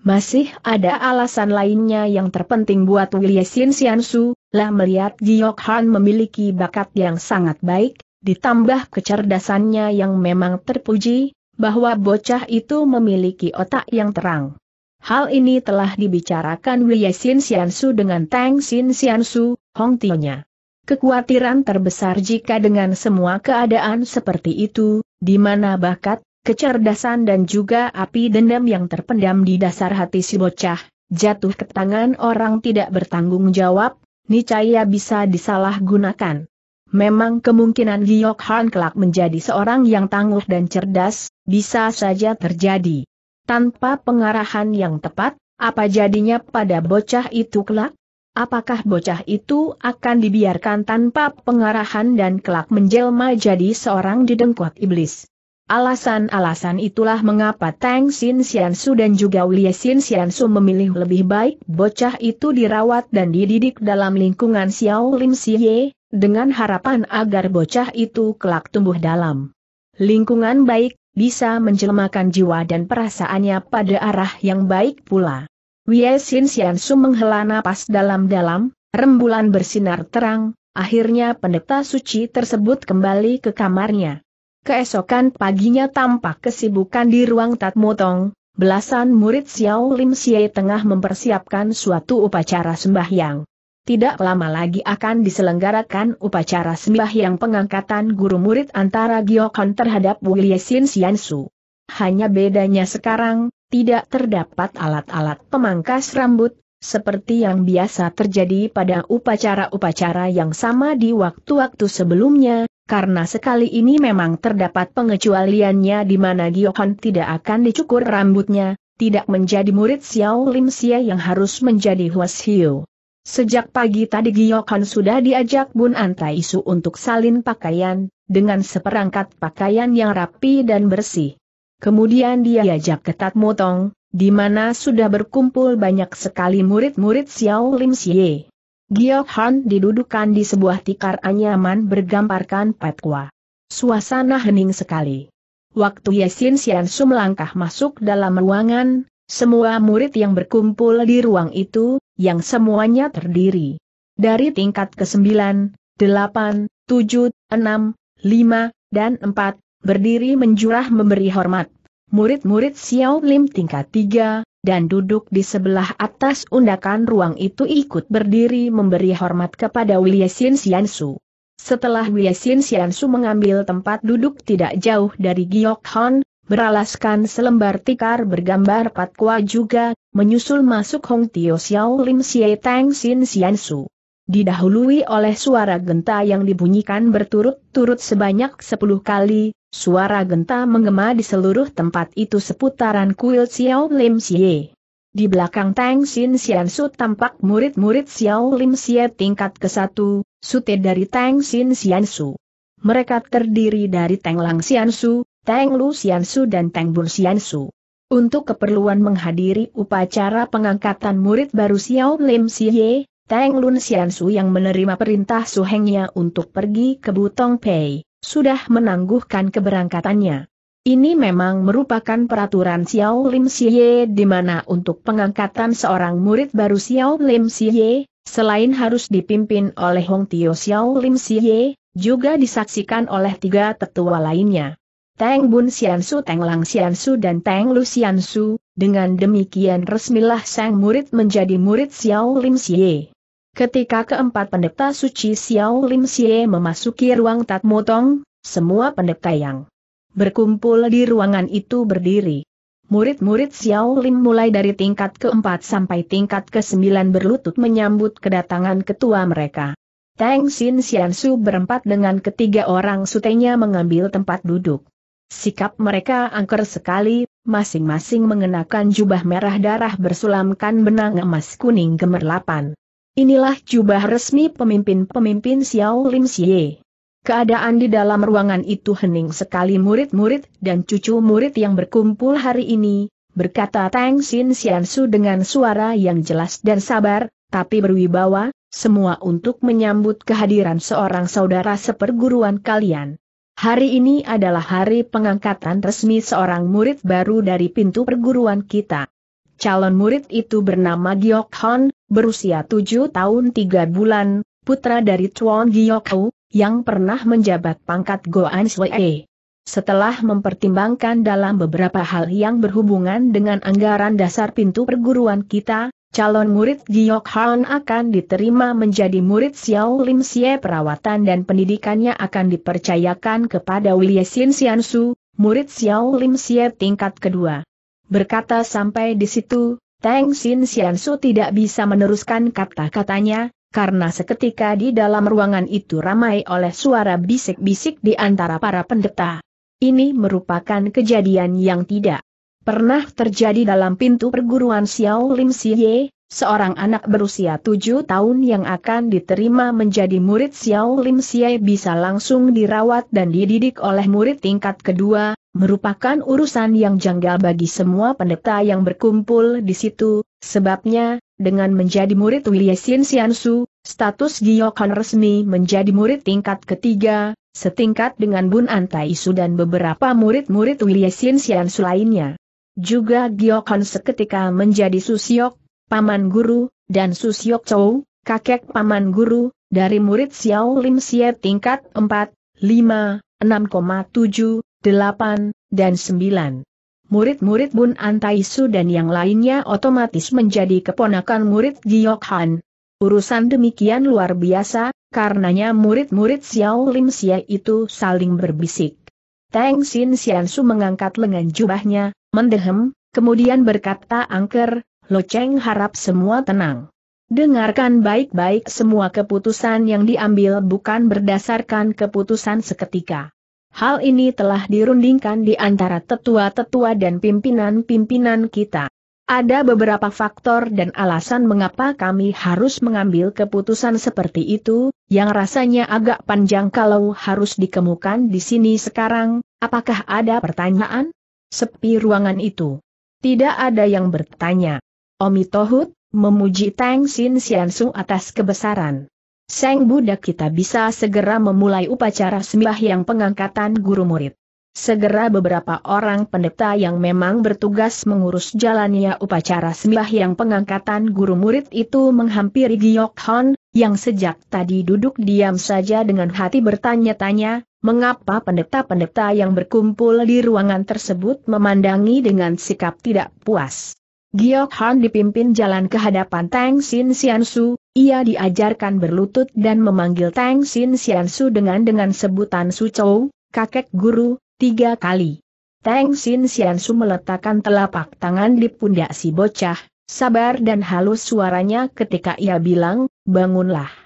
Masih ada alasan lainnya yang terpenting buat Wilyesin Siansu, lah melihat Giok Han memiliki bakat yang sangat baik, ditambah kecerdasannya yang memang terpuji, bahwa bocah itu memiliki otak yang terang. Hal ini telah dibicarakan Wei Xin Xiansu dengan Tang Xin Xiansu, Hong Tionya. Kekhawatiran terbesar jika dengan semua keadaan seperti itu, di mana bakat, kecerdasan dan juga api dendam yang terpendam di dasar hati si bocah, jatuh ke tangan orang tidak bertanggung jawab, niscaya bisa disalahgunakan. Memang kemungkinan Giok Han kelak menjadi seorang yang tangguh dan cerdas, bisa saja terjadi. Tanpa pengarahan yang tepat, apa jadinya pada bocah itu kelak? Apakah bocah itu akan dibiarkan tanpa pengarahan dan kelak menjelma jadi seorang didengkot iblis? Alasan-alasan itulah mengapa Tang Sin Su dan juga Xin Xian Su memilih lebih baik bocah itu dirawat dan dididik dalam lingkungan Xiao Lim Xie, dengan harapan agar bocah itu kelak tumbuh dalam lingkungan baik, bisa menjelmakan jiwa dan perasaannya pada arah yang baik pula. Wei Xin Su menghela napas dalam-dalam, rembulan bersinar terang, akhirnya pendeta suci tersebut kembali ke kamarnya. Keesokan paginya tampak kesibukan di ruang Tatmotong, belasan murid Xiao Lim Xie tengah mempersiapkan suatu upacara sembahyang tidak lama lagi akan diselenggarakan upacara yang pengangkatan guru murid antara Giokon terhadap Wilyesin Siansu. Hanya bedanya sekarang, tidak terdapat alat-alat pemangkas rambut, seperti yang biasa terjadi pada upacara-upacara yang sama di waktu-waktu sebelumnya, karena sekali ini memang terdapat pengecualiannya di mana Giokon tidak akan dicukur rambutnya, tidak menjadi murid Xiao Lim Xia yang harus menjadi Huas Hiu. Sejak pagi tadi Giyokan sudah diajak Bun Antai Isu untuk salin pakaian, dengan seperangkat pakaian yang rapi dan bersih. Kemudian dia diajak ke Tatmotong, Motong, di mana sudah berkumpul banyak sekali murid-murid Xiao Lim Xie. Giyokan didudukan di sebuah tikar anyaman bergambarkan petua. Suasana hening sekali. Waktu Yesin Xiansu melangkah masuk dalam ruangan, semua murid yang berkumpul di ruang itu, yang semuanya terdiri dari tingkat ke-9, 8, 7, 6, 5, dan 4, berdiri menjurah memberi hormat. Murid-murid Xiao Lim tingkat 3, dan duduk di sebelah atas undakan ruang itu ikut berdiri memberi hormat kepada Wilyasin Xiansu. Setelah Wilyasin Xiansu mengambil tempat duduk tidak jauh dari Giok Han, beralaskan selembar tikar bergambar patkua juga, menyusul masuk Hong Tio Xiao Lim Xie Tang Xin Xian Su. Didahului oleh suara genta yang dibunyikan berturut-turut sebanyak sepuluh kali, suara genta menggema di seluruh tempat itu seputaran kuil Xiao Lim Xie. Di belakang Tang Xin Xian Su tampak murid-murid Xiao Lim Xie tingkat ke-1, sute dari Tang Xin Xian Su. Mereka terdiri dari Tang Lang Xian Su, Tang Lu Xiansu dan Tang Bun Xiansu. Untuk keperluan menghadiri upacara pengangkatan murid baru Xiao Lim Xie, Tang Lun Xiansu yang menerima perintah Su Hengnya untuk pergi ke Butong Pei, sudah menangguhkan keberangkatannya. Ini memang merupakan peraturan Xiao Lim Xie di mana untuk pengangkatan seorang murid baru Xiao Lim Xie, selain harus dipimpin oleh Hong Tio Xiao Lim Xie, juga disaksikan oleh tiga tetua lainnya. Teng Bun Xiansu Teng Lang Xiansu dan Teng Lu Xiansu, dengan demikian resmilah sang murid menjadi murid Xiao Lim Xie. Ketika keempat pendeta suci Xiao Lim Xie memasuki ruang Tatmotong, semua pendeta yang berkumpul di ruangan itu berdiri. Murid-murid Xiao Lim mulai dari tingkat keempat sampai tingkat ke-9 berlutut menyambut kedatangan ketua mereka. Teng Xin Xiansu berempat dengan ketiga orang sutenya mengambil tempat duduk. Sikap mereka angker sekali, masing-masing mengenakan jubah merah darah bersulamkan benang emas kuning gemerlapan. Inilah jubah resmi pemimpin-pemimpin Xiao Lim Xie. Keadaan di dalam ruangan itu hening sekali murid-murid dan cucu murid yang berkumpul hari ini, berkata Tang Xin Su dengan suara yang jelas dan sabar, tapi berwibawa, semua untuk menyambut kehadiran seorang saudara seperguruan kalian. Hari ini adalah hari pengangkatan resmi seorang murid baru dari pintu perguruan kita. Calon murid itu bernama Giok Hon, berusia 7 tahun 3 bulan, putra dari Chuan Giok Ho, yang pernah menjabat pangkat Goan Sui. Setelah mempertimbangkan dalam beberapa hal yang berhubungan dengan anggaran dasar pintu perguruan kita, calon murid Giok Han akan diterima menjadi murid Xiao Lim Xie perawatan dan pendidikannya akan dipercayakan kepada William Xin Xian Su, murid Xiao Lim Xie tingkat kedua. Berkata sampai di situ, Tang Xin Xian Su tidak bisa meneruskan kata-katanya, karena seketika di dalam ruangan itu ramai oleh suara bisik-bisik di antara para pendeta. Ini merupakan kejadian yang tidak Pernah terjadi dalam pintu perguruan Xiao Lim Siye, seorang anak berusia tujuh tahun yang akan diterima menjadi murid Xiao Lim Siye bisa langsung dirawat dan dididik oleh murid tingkat kedua, merupakan urusan yang janggal bagi semua pendeta yang berkumpul di situ, sebabnya, dengan menjadi murid Wilyesin Siansu, status Giyokan resmi menjadi murid tingkat ketiga, setingkat dengan Bun Antai Su dan beberapa murid-murid Wilyesin Siansu lainnya. Juga Giokon seketika menjadi Susiok, Paman Guru, dan Susiok Chow, kakek Paman Guru, dari murid Xiao Lim Xie tingkat 4, 5, 6,7, 8, dan 9. Murid-murid Bun Antaisu dan yang lainnya otomatis menjadi keponakan murid Giokhan. Urusan demikian luar biasa, karenanya murid-murid Xiao Lim Xie itu saling berbisik. Tang Sin Xiansu mengangkat lengan jubahnya, mendehem, kemudian berkata angker, Lo Cheng harap semua tenang. Dengarkan baik-baik semua keputusan yang diambil bukan berdasarkan keputusan seketika. Hal ini telah dirundingkan di antara tetua-tetua dan pimpinan-pimpinan kita. Ada beberapa faktor dan alasan mengapa kami harus mengambil keputusan seperti itu, yang rasanya agak panjang kalau harus dikemukan di sini sekarang, apakah ada pertanyaan? Sepi ruangan itu. Tidak ada yang bertanya. Omi Tohut, memuji Tang Sin Siansu atas kebesaran. Seng Buddha kita bisa segera memulai upacara sembah yang pengangkatan guru murid. Segera beberapa orang pendeta yang memang bertugas mengurus jalannya upacara sembah yang pengangkatan guru murid itu menghampiri Giok Hon, yang sejak tadi duduk diam saja dengan hati bertanya-tanya, Mengapa pendeta-pendeta yang berkumpul di ruangan tersebut memandangi dengan sikap tidak puas? Giok Han dipimpin jalan ke hadapan Tang Xin Xiansu, ia diajarkan berlutut dan memanggil Tang Xin Xiansu dengan dengan sebutan Su Chou, kakek guru, tiga kali. Tang Xin Xiansu meletakkan telapak tangan di pundak si bocah, sabar dan halus suaranya ketika ia bilang, bangunlah.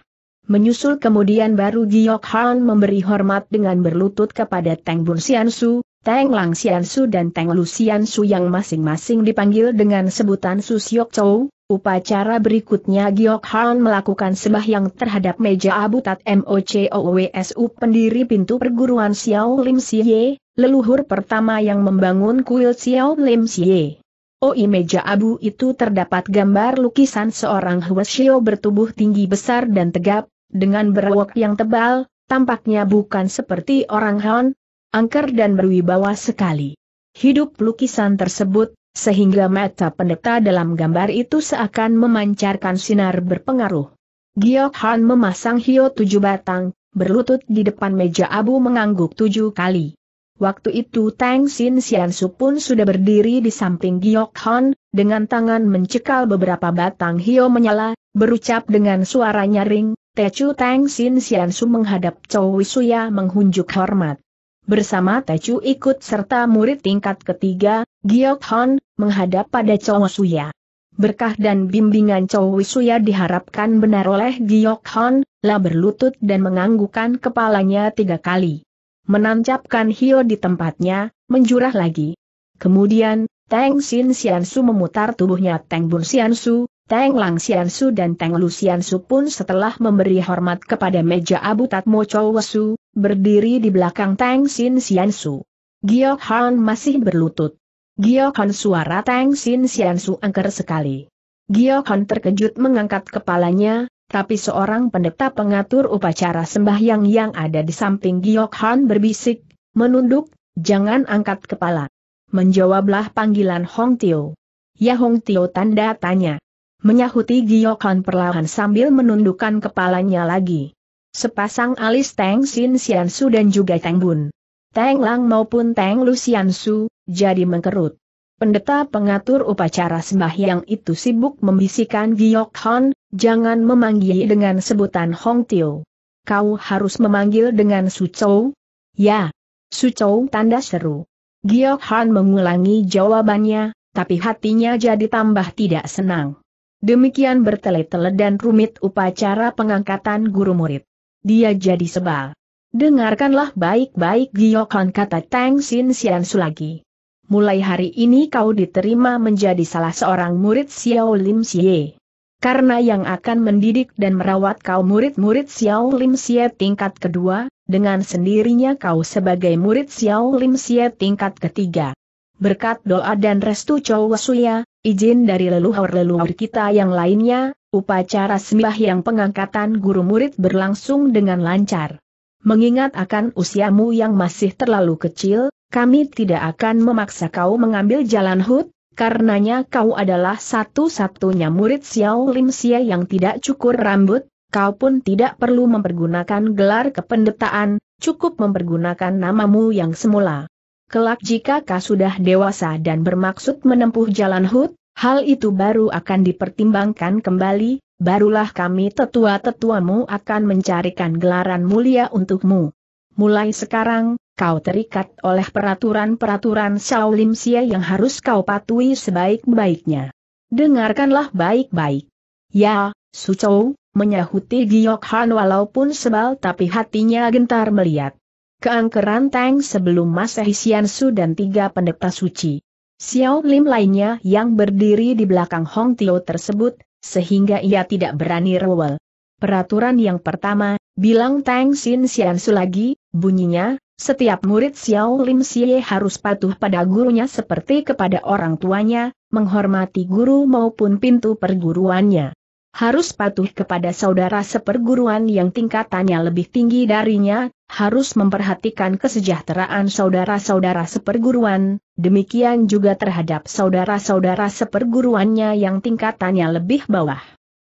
Menyusul kemudian baru Giok Han memberi hormat dengan berlutut kepada Teng Bun Sian Su, Teng Lang Sian Su dan Teng Lu Sian Su yang masing-masing dipanggil dengan sebutan Su Siok Chou. Upacara berikutnya Giok Han melakukan sembahyang terhadap meja Abu Tat MOCOWSU pendiri pintu perguruan Xiao Lim Siye, leluhur pertama yang membangun kuil Xiao Lim Siye. Oi oh, meja abu itu terdapat gambar lukisan seorang Huashio bertubuh tinggi besar dan tegap, dengan berwok yang tebal, tampaknya bukan seperti orang Han, angker dan berwibawa sekali. Hidup lukisan tersebut, sehingga mata pendeta dalam gambar itu seakan memancarkan sinar berpengaruh. Giok Han memasang hio tujuh batang, berlutut di depan meja abu mengangguk tujuh kali. Waktu itu Tang Sin Su pun sudah berdiri di samping Giok Han, dengan tangan mencekal beberapa batang hio menyala, berucap dengan suara nyaring, Tecu Tang Sin Xiansu menghadap Chou Wisuya menghunjuk hormat. Bersama Techu ikut serta murid tingkat ketiga, Giok Hon, menghadap pada Chou Wisuya. Berkah dan bimbingan Chou Wisuya diharapkan benar oleh Giok Hon, la berlutut dan menganggukkan kepalanya tiga kali. Menancapkan Hio di tempatnya, menjurah lagi. Kemudian, Tang Sin Xiansu memutar tubuhnya Tang Bun Xiansu, Teng Lang Xiansu dan Teng Lu Xiansu pun setelah memberi hormat kepada meja Abu Tatmo Wesu, berdiri di belakang Teng Xin Xiansu. Giok Han masih berlutut. Giok Han suara Teng Xin Xiansu angker sekali. Giok Han terkejut mengangkat kepalanya, tapi seorang pendeta pengatur upacara sembahyang yang ada di samping Giok Han berbisik, menunduk, jangan angkat kepala. Menjawablah panggilan Hong Tio. Ya Hong Tio tanda tanya. Menyahuti Giokon perlahan sambil menundukkan kepalanya lagi. Sepasang alis Teng Sin Sian Su dan juga Teng Bun. Teng Lang maupun Teng Lu Su jadi mengkerut. Pendeta pengatur upacara sembahyang itu sibuk membisikkan Giok Han, jangan memanggil dengan sebutan Hong Tio. Kau harus memanggil dengan Su Chou? Ya. Su Chou tanda seru. Giok Han mengulangi jawabannya, tapi hatinya jadi tambah tidak senang. Demikian bertele-tele dan rumit upacara pengangkatan guru murid. Dia jadi sebal. Dengarkanlah baik-baik Giyokan kata Tang Sin Sian Sulagi. Mulai hari ini kau diterima menjadi salah seorang murid Xiao Lim Xie. Karena yang akan mendidik dan merawat kau murid-murid Xiao Lim Xie tingkat kedua, dengan sendirinya kau sebagai murid Xiao Lim Xie tingkat ketiga. Berkat doa dan restu Chou Suya, izin dari leluhur-leluhur kita yang lainnya, upacara sembah yang pengangkatan guru murid berlangsung dengan lancar. Mengingat akan usiamu yang masih terlalu kecil, kami tidak akan memaksa kau mengambil jalan hut, karenanya kau adalah satu-satunya murid Xiao Lim Xie yang tidak cukur rambut, kau pun tidak perlu mempergunakan gelar kependetaan, cukup mempergunakan namamu yang semula. Kelak jika kau sudah dewasa dan bermaksud menempuh jalan hut, hal itu baru akan dipertimbangkan kembali, barulah kami tetua-tetuamu akan mencarikan gelaran mulia untukmu. Mulai sekarang, kau terikat oleh peraturan-peraturan Shaolin Sia yang harus kau patuhi sebaik-baiknya. Dengarkanlah baik-baik. Ya, Su Chou, menyahuti Giok Han walaupun sebal tapi hatinya gentar melihat keangkeran Tang sebelum Masehi Xiansu dan tiga pendeta suci. Xiao Lim lainnya yang berdiri di belakang Hong Tio tersebut, sehingga ia tidak berani rewel. Peraturan yang pertama, bilang Tang Xin Xiansu lagi, bunyinya, setiap murid Xiao Lim Xie harus patuh pada gurunya seperti kepada orang tuanya, menghormati guru maupun pintu perguruannya. Harus patuh kepada saudara seperguruan yang tingkatannya lebih tinggi darinya, harus memperhatikan kesejahteraan saudara-saudara seperguruan, demikian juga terhadap saudara-saudara seperguruannya yang tingkatannya lebih bawah.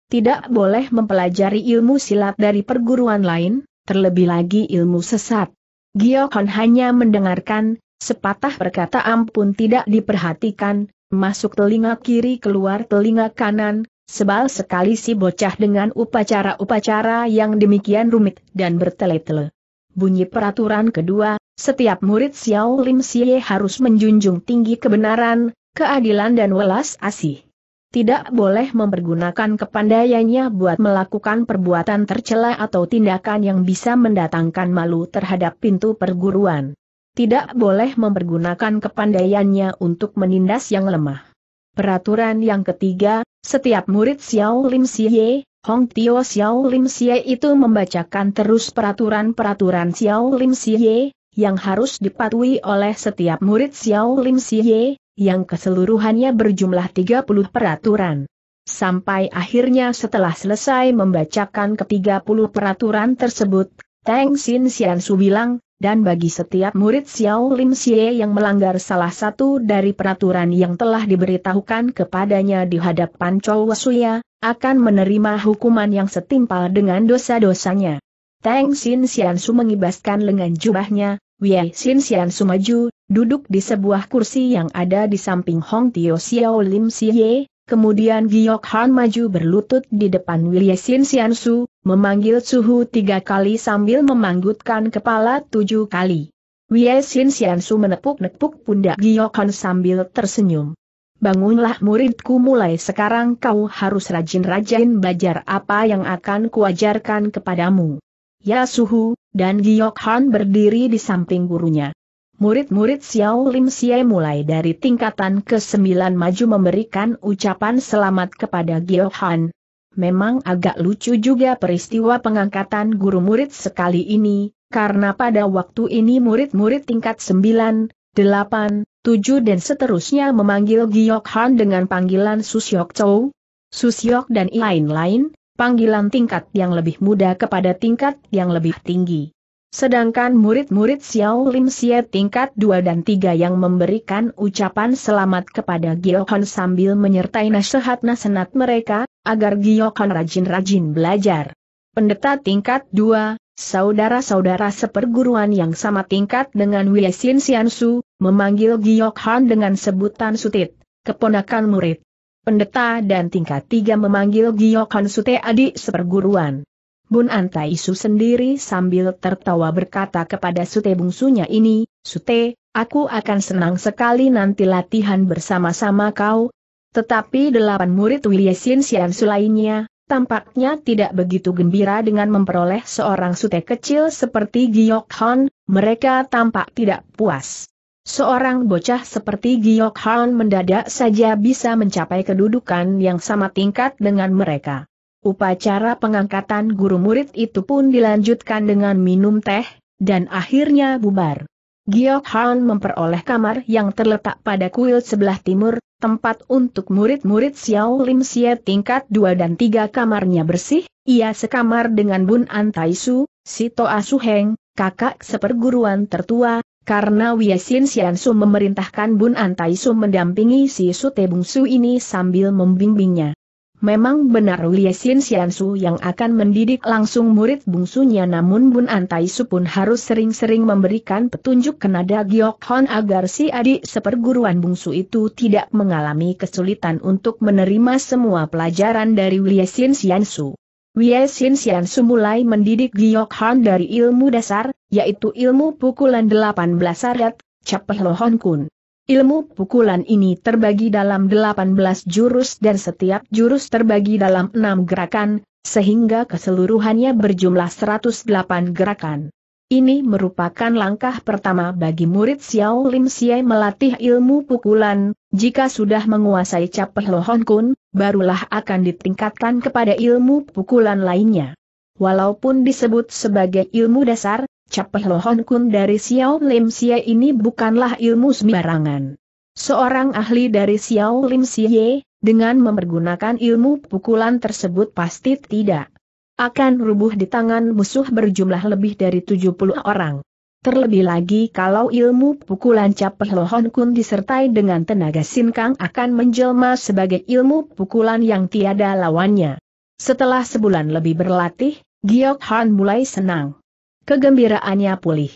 Tidak boleh mempelajari ilmu silat dari perguruan lain, terlebih lagi ilmu sesat. Giokon hanya mendengarkan, sepatah perkataan pun tidak diperhatikan, masuk telinga kiri keluar telinga kanan, sebal sekali si bocah dengan upacara-upacara yang demikian rumit dan bertele-tele bunyi peraturan kedua, setiap murid Xiao Lim Xie harus menjunjung tinggi kebenaran, keadilan dan welas asih. Tidak boleh mempergunakan kepandaiannya buat melakukan perbuatan tercela atau tindakan yang bisa mendatangkan malu terhadap pintu perguruan. Tidak boleh mempergunakan kepandaiannya untuk menindas yang lemah. Peraturan yang ketiga, setiap murid Xiao Lim Xie Hong Tio Xiao Lim Xie itu membacakan terus peraturan-peraturan Xiao Lim Xie, yang harus dipatuhi oleh setiap murid Xiao Lim Xie, yang keseluruhannya berjumlah 30 peraturan. Sampai akhirnya setelah selesai membacakan ke-30 peraturan tersebut, Teng Xin Xian Su bilang, dan bagi setiap murid Xiao Lim Xie yang melanggar salah satu dari peraturan yang telah diberitahukan kepadanya di hadapan Chou Wasuya, akan menerima hukuman yang setimpal dengan dosa-dosanya. Tang Xin Xiansu mengibaskan lengan jubahnya, Wei Xin Xiansu maju, duduk di sebuah kursi yang ada di samping Hong Tio Xiao Lim Xie, kemudian Giok Han maju berlutut di depan Wei Xin Xiansu, memanggil suhu tiga kali sambil memanggutkan kepala tujuh kali. Wei Xin Xiansu menepuk-nepuk pundak Giok Han sambil tersenyum. Bangunlah muridku mulai sekarang kau harus rajin-rajin belajar apa yang akan kuajarkan kepadamu. Ya Suhu, dan Giok Han berdiri di samping gurunya. Murid-murid Xiao Lim Xie mulai dari tingkatan ke-9 maju memberikan ucapan selamat kepada Giok Han. Memang agak lucu juga peristiwa pengangkatan guru murid sekali ini, karena pada waktu ini murid-murid tingkat 9, 8, tujuh dan seterusnya memanggil Giok Han dengan panggilan Susyok Chow, Susyok dan lain-lain, panggilan tingkat yang lebih muda kepada tingkat yang lebih tinggi. Sedangkan murid-murid Xiao Lim Xie tingkat 2 dan 3 yang memberikan ucapan selamat kepada Giokhan sambil menyertai nasihat-nasihat mereka, agar Giokhan rajin-rajin belajar. Pendeta tingkat 2, Saudara-saudara seperguruan yang sama tingkat dengan Xian Su, memanggil Giok Han dengan sebutan sutit, keponakan murid. Pendeta dan tingkat tiga memanggil Giok Han Sute adik seperguruan. Bun Anta Isu sendiri sambil tertawa berkata kepada Sute bungsunya ini, Sute, aku akan senang sekali nanti latihan bersama-sama kau, tetapi delapan murid Wiliesin Siansu lainnya, tampaknya tidak begitu gembira dengan memperoleh seorang sute kecil seperti Giok Han, mereka tampak tidak puas. Seorang bocah seperti Giok Han mendadak saja bisa mencapai kedudukan yang sama tingkat dengan mereka. Upacara pengangkatan guru murid itu pun dilanjutkan dengan minum teh, dan akhirnya bubar. Giok Han memperoleh kamar yang terletak pada kuil sebelah timur, tempat untuk murid-murid Xiao Lim Xie tingkat 2 dan 3 kamarnya bersih, ia sekamar dengan Bun Antaisu, Su, Sito Asuheng, kakak seperguruan tertua, karena Wia Xian Su memerintahkan Bun Antaisu Su mendampingi si Su Tebung Su ini sambil membimbingnya. Memang benar Liesin Siansu yang akan mendidik langsung murid bungsunya namun Bun Antai Su pun harus sering-sering memberikan petunjuk kenada Giok Hon agar si adik seperguruan bungsu itu tidak mengalami kesulitan untuk menerima semua pelajaran dari Liesin Siansu. Wiesin Siansu mulai mendidik Giok Hon dari ilmu dasar, yaitu ilmu pukulan 18 arat, Capeh Lohon Kun. Ilmu pukulan ini terbagi dalam 18 jurus dan setiap jurus terbagi dalam 6 gerakan, sehingga keseluruhannya berjumlah 108 gerakan. Ini merupakan langkah pertama bagi murid Xiao Lim Siai melatih ilmu pukulan, jika sudah menguasai Cap pehlohon kun, barulah akan ditingkatkan kepada ilmu pukulan lainnya. Walaupun disebut sebagai ilmu dasar, Capeh Lohon Kun dari Xiao Lim Xie ini bukanlah ilmu sembarangan. Seorang ahli dari Xiao Lim Xie, dengan mempergunakan ilmu pukulan tersebut pasti tidak akan rubuh di tangan musuh berjumlah lebih dari 70 orang. Terlebih lagi kalau ilmu pukulan capeh lohon kun disertai dengan tenaga sinkang akan menjelma sebagai ilmu pukulan yang tiada lawannya. Setelah sebulan lebih berlatih, Giok Han mulai senang. Kegembiraannya pulih.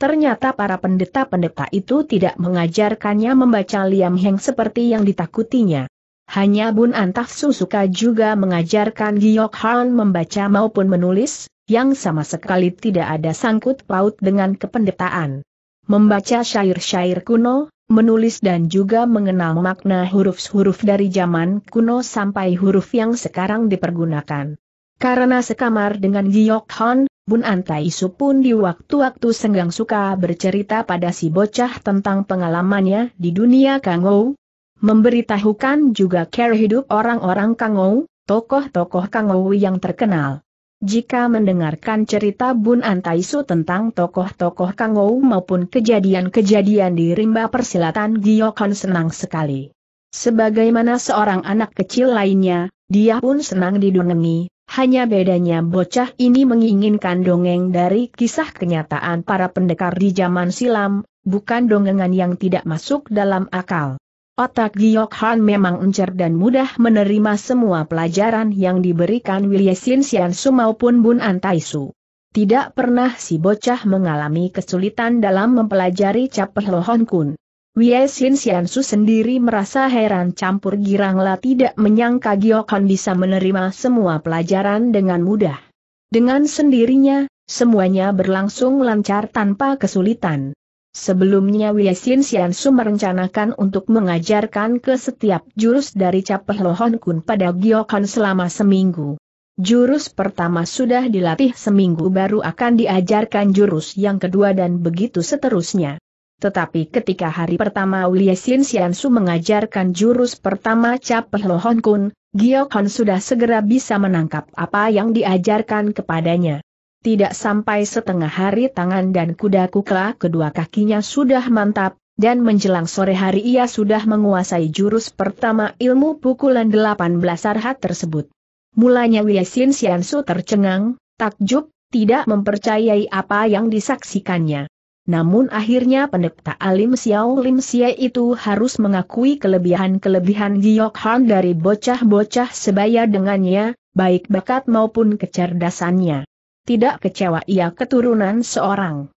Ternyata para pendeta-pendeta itu tidak mengajarkannya membaca Liam Heng seperti yang ditakutinya. Hanya Bun Antaf Susuka juga mengajarkan Giok Han membaca maupun menulis, yang sama sekali tidak ada sangkut paut dengan kependetaan. Membaca syair-syair kuno, menulis dan juga mengenal makna huruf-huruf dari zaman kuno sampai huruf yang sekarang dipergunakan. Karena sekamar dengan Giok Han, Bun Antai Su pun di waktu-waktu senggang suka bercerita pada si bocah tentang pengalamannya di dunia Kangou. Memberitahukan juga care hidup orang-orang Kangou, tokoh-tokoh Kangou yang terkenal. Jika mendengarkan cerita Bun Su tentang tokoh-tokoh Kangou maupun kejadian-kejadian di rimba persilatan Giyokon senang sekali. Sebagaimana seorang anak kecil lainnya, dia pun senang didunengi, hanya bedanya bocah ini menginginkan dongeng dari kisah kenyataan para pendekar di zaman silam, bukan dongengan yang tidak masuk dalam akal. Otak Giyok Han memang encer dan mudah menerima semua pelajaran yang diberikan Sian Su maupun Bun Antaisu. Tidak pernah si bocah mengalami kesulitan dalam mempelajari capeh Lohon Kun. Wie Xin Xiansu sendiri merasa heran campur giranglah tidak menyangka Giokon bisa menerima semua pelajaran dengan mudah. Dengan sendirinya, semuanya berlangsung lancar tanpa kesulitan. Sebelumnya Wie Xin Xiansu merencanakan untuk mengajarkan ke setiap jurus dari Capeh Lohon Kun pada Giokon selama seminggu. Jurus pertama sudah dilatih seminggu baru akan diajarkan jurus yang kedua dan begitu seterusnya. Tetapi ketika hari pertama Wiliesin Siansu mengajarkan jurus pertama Capeh Lohon Kun, Giokon sudah segera bisa menangkap apa yang diajarkan kepadanya. Tidak sampai setengah hari tangan dan kuda kukla kedua kakinya sudah mantap, dan menjelang sore hari ia sudah menguasai jurus pertama ilmu pukulan 18 arhat tersebut. Mulanya Wiliesin Siansu tercengang, takjub, tidak mempercayai apa yang disaksikannya. Namun akhirnya pendeta Alim Xiao Lim Xie itu harus mengakui kelebihan-kelebihan Giok Han dari bocah-bocah sebaya dengannya, baik bakat maupun kecerdasannya. Tidak kecewa ia keturunan seorang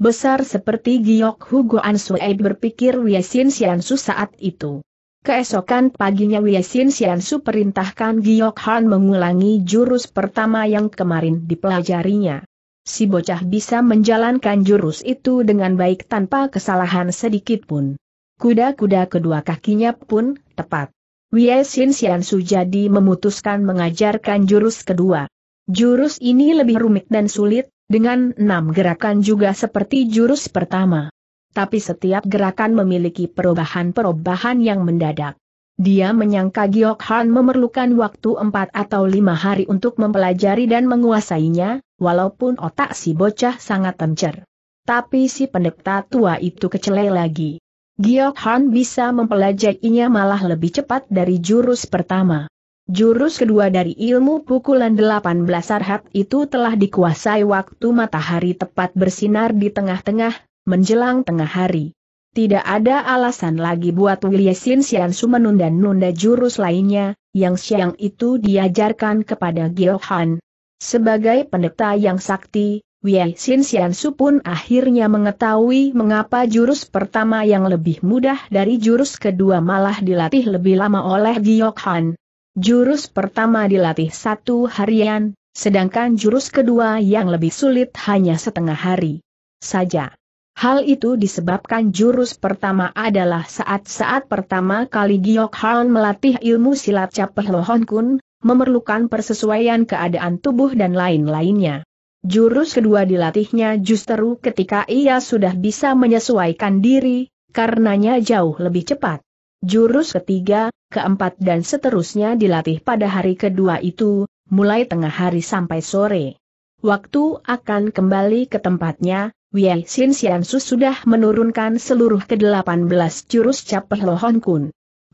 besar seperti Giok Hugo Ansuai berpikir Wiesin Xiansu saat itu. Keesokan paginya Wiesin Xiansu perintahkan Giok Han mengulangi jurus pertama yang kemarin dipelajarinya si bocah bisa menjalankan jurus itu dengan baik tanpa kesalahan sedikit pun. Kuda-kuda kedua kakinya pun tepat. Wei Xin Xian jadi memutuskan mengajarkan jurus kedua. Jurus ini lebih rumit dan sulit, dengan enam gerakan juga seperti jurus pertama. Tapi setiap gerakan memiliki perubahan-perubahan yang mendadak. Dia menyangka Giok Han memerlukan waktu empat atau lima hari untuk mempelajari dan menguasainya, walaupun otak si bocah sangat tencer, Tapi si pendekta tua itu kecelai lagi. Giok Han bisa mempelajarinya malah lebih cepat dari jurus pertama. Jurus kedua dari ilmu pukulan 18 arhat itu telah dikuasai waktu matahari tepat bersinar di tengah-tengah, menjelang tengah hari. Tidak ada alasan lagi buat Wilyesin Siansu menunda-nunda jurus lainnya, yang siang itu diajarkan kepada Giok Han. Sebagai pendeta yang sakti, Wei Xin Xiansu pun akhirnya mengetahui mengapa jurus pertama yang lebih mudah dari jurus kedua malah dilatih lebih lama oleh Giok Han. Jurus pertama dilatih satu harian, sedangkan jurus kedua yang lebih sulit hanya setengah hari saja. Hal itu disebabkan jurus pertama adalah saat-saat pertama kali Giok Han melatih ilmu silat Capeh Lohon Kun, memerlukan persesuaian keadaan tubuh dan lain-lainnya. Jurus kedua dilatihnya justru ketika ia sudah bisa menyesuaikan diri, karenanya jauh lebih cepat. Jurus ketiga, keempat dan seterusnya dilatih pada hari kedua itu, mulai tengah hari sampai sore. Waktu akan kembali ke tempatnya, Wei Xin Xiansu sudah menurunkan seluruh ke-18 jurus capeh Lohon Kun.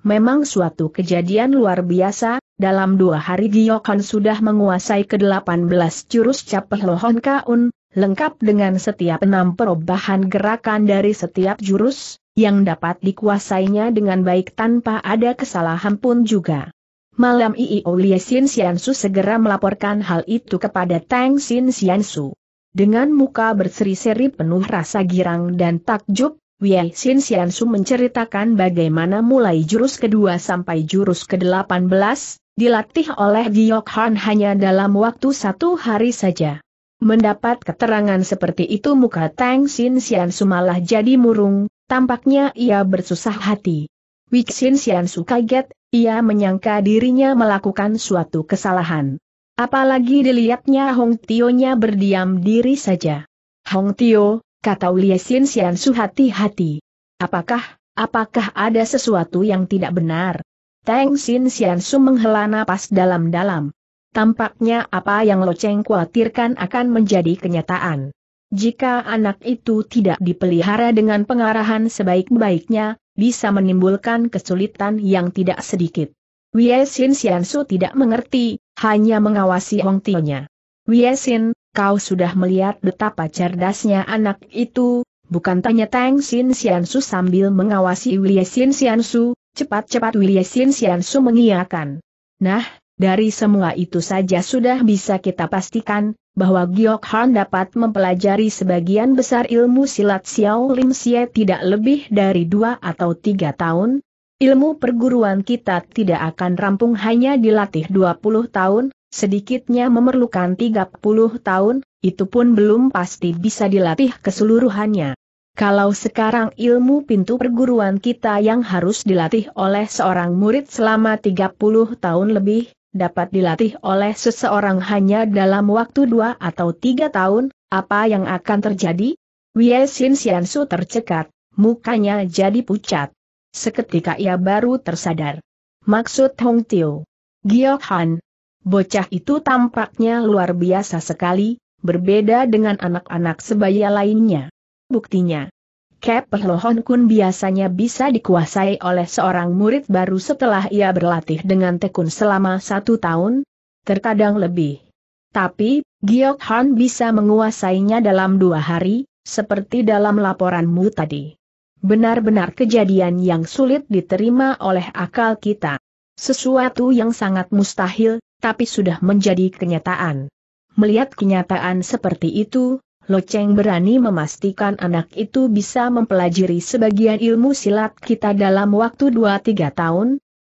Memang suatu kejadian luar biasa, dalam dua hari Giokon sudah menguasai ke-18 jurus capeh lohon kaun, lengkap dengan setiap enam perubahan gerakan dari setiap jurus, yang dapat dikuasainya dengan baik tanpa ada kesalahan pun juga. Malam Iio Oliya Sin segera melaporkan hal itu kepada Tang Sin Siansu. Dengan muka berseri-seri penuh rasa girang dan takjub, Wei Sin Siansu menceritakan bagaimana mulai jurus kedua sampai jurus ke-18, dilatih oleh Giok Han hanya dalam waktu satu hari saja. Mendapat keterangan seperti itu muka Tang Sin Sian Sumalah jadi murung, tampaknya ia bersusah hati. Wixin Sian Su kaget, ia menyangka dirinya melakukan suatu kesalahan. Apalagi dilihatnya Hong Tio-nya berdiam diri saja. Hong Tio, kata Wixin Sian Su hati-hati. Apakah, apakah ada sesuatu yang tidak benar? Tang Sin Xiansu menghela napas dalam-dalam. Tampaknya apa yang Lo Cheng khawatirkan akan menjadi kenyataan. Jika anak itu tidak dipelihara dengan pengarahan sebaik-baiknya, bisa menimbulkan kesulitan yang tidak sedikit. Wei Xian Xiansu tidak mengerti, hanya mengawasi Hong Tionya. Xin, kau sudah melihat betapa cerdasnya anak itu, bukan tanya Tang Xin Xiansu sambil mengawasi Wei Xian Xiansu, Cepat-cepat Sian Su mengiakan. Nah, dari semua itu saja sudah bisa kita pastikan, bahwa Giok Han dapat mempelajari sebagian besar ilmu silat Xiao Lim Xie tidak lebih dari dua atau tiga tahun. Ilmu perguruan kita tidak akan rampung hanya dilatih 20 tahun, sedikitnya memerlukan 30 tahun, itu pun belum pasti bisa dilatih keseluruhannya. Kalau sekarang ilmu pintu perguruan kita yang harus dilatih oleh seorang murid selama 30 tahun lebih, dapat dilatih oleh seseorang hanya dalam waktu dua atau tiga tahun, apa yang akan terjadi? Wei Xin Su tercekat, mukanya jadi pucat. Seketika ia baru tersadar. Maksud Hong Tio. Giok Han. Bocah itu tampaknya luar biasa sekali, berbeda dengan anak-anak sebaya lainnya buktinya. Cap Lohon Kun biasanya bisa dikuasai oleh seorang murid baru setelah ia berlatih dengan tekun selama satu tahun, terkadang lebih. Tapi, Giok Han bisa menguasainya dalam dua hari, seperti dalam laporanmu tadi. Benar-benar kejadian yang sulit diterima oleh akal kita. Sesuatu yang sangat mustahil, tapi sudah menjadi kenyataan. Melihat kenyataan seperti itu, Lo Cheng berani memastikan anak itu bisa mempelajari sebagian ilmu silat kita dalam waktu 2-3 tahun,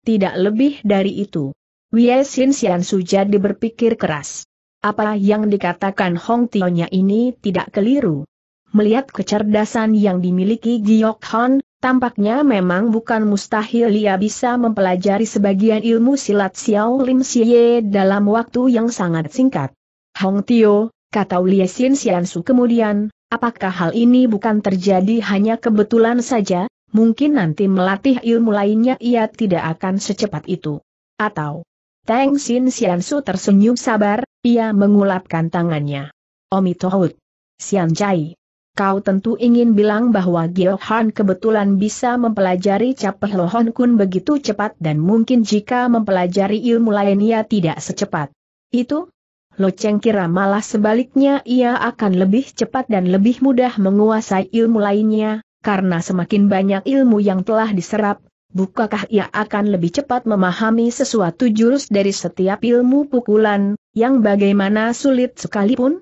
tidak lebih dari itu. Wei Xin Xian jadi berpikir keras. Apa yang dikatakan Hong Tionya ini tidak keliru. Melihat kecerdasan yang dimiliki Giok Han, tampaknya memang bukan mustahil ia bisa mempelajari sebagian ilmu silat Xiao Lim Xie dalam waktu yang sangat singkat. Hong Tio, kata Lie Xin Xiansu kemudian, apakah hal ini bukan terjadi hanya kebetulan saja, mungkin nanti melatih ilmu lainnya ia tidak akan secepat itu. Atau, Teng Xin Xiansu tersenyum sabar, ia mengulapkan tangannya. Omitohut. Xian Jai. Kau tentu ingin bilang bahwa Giohan kebetulan bisa mempelajari capeh lohon kun begitu cepat dan mungkin jika mempelajari ilmu lainnya tidak secepat. Itu, Loceng kira malah sebaliknya ia akan lebih cepat dan lebih mudah menguasai ilmu lainnya, karena semakin banyak ilmu yang telah diserap, bukakah ia akan lebih cepat memahami sesuatu jurus dari setiap ilmu pukulan, yang bagaimana sulit sekalipun?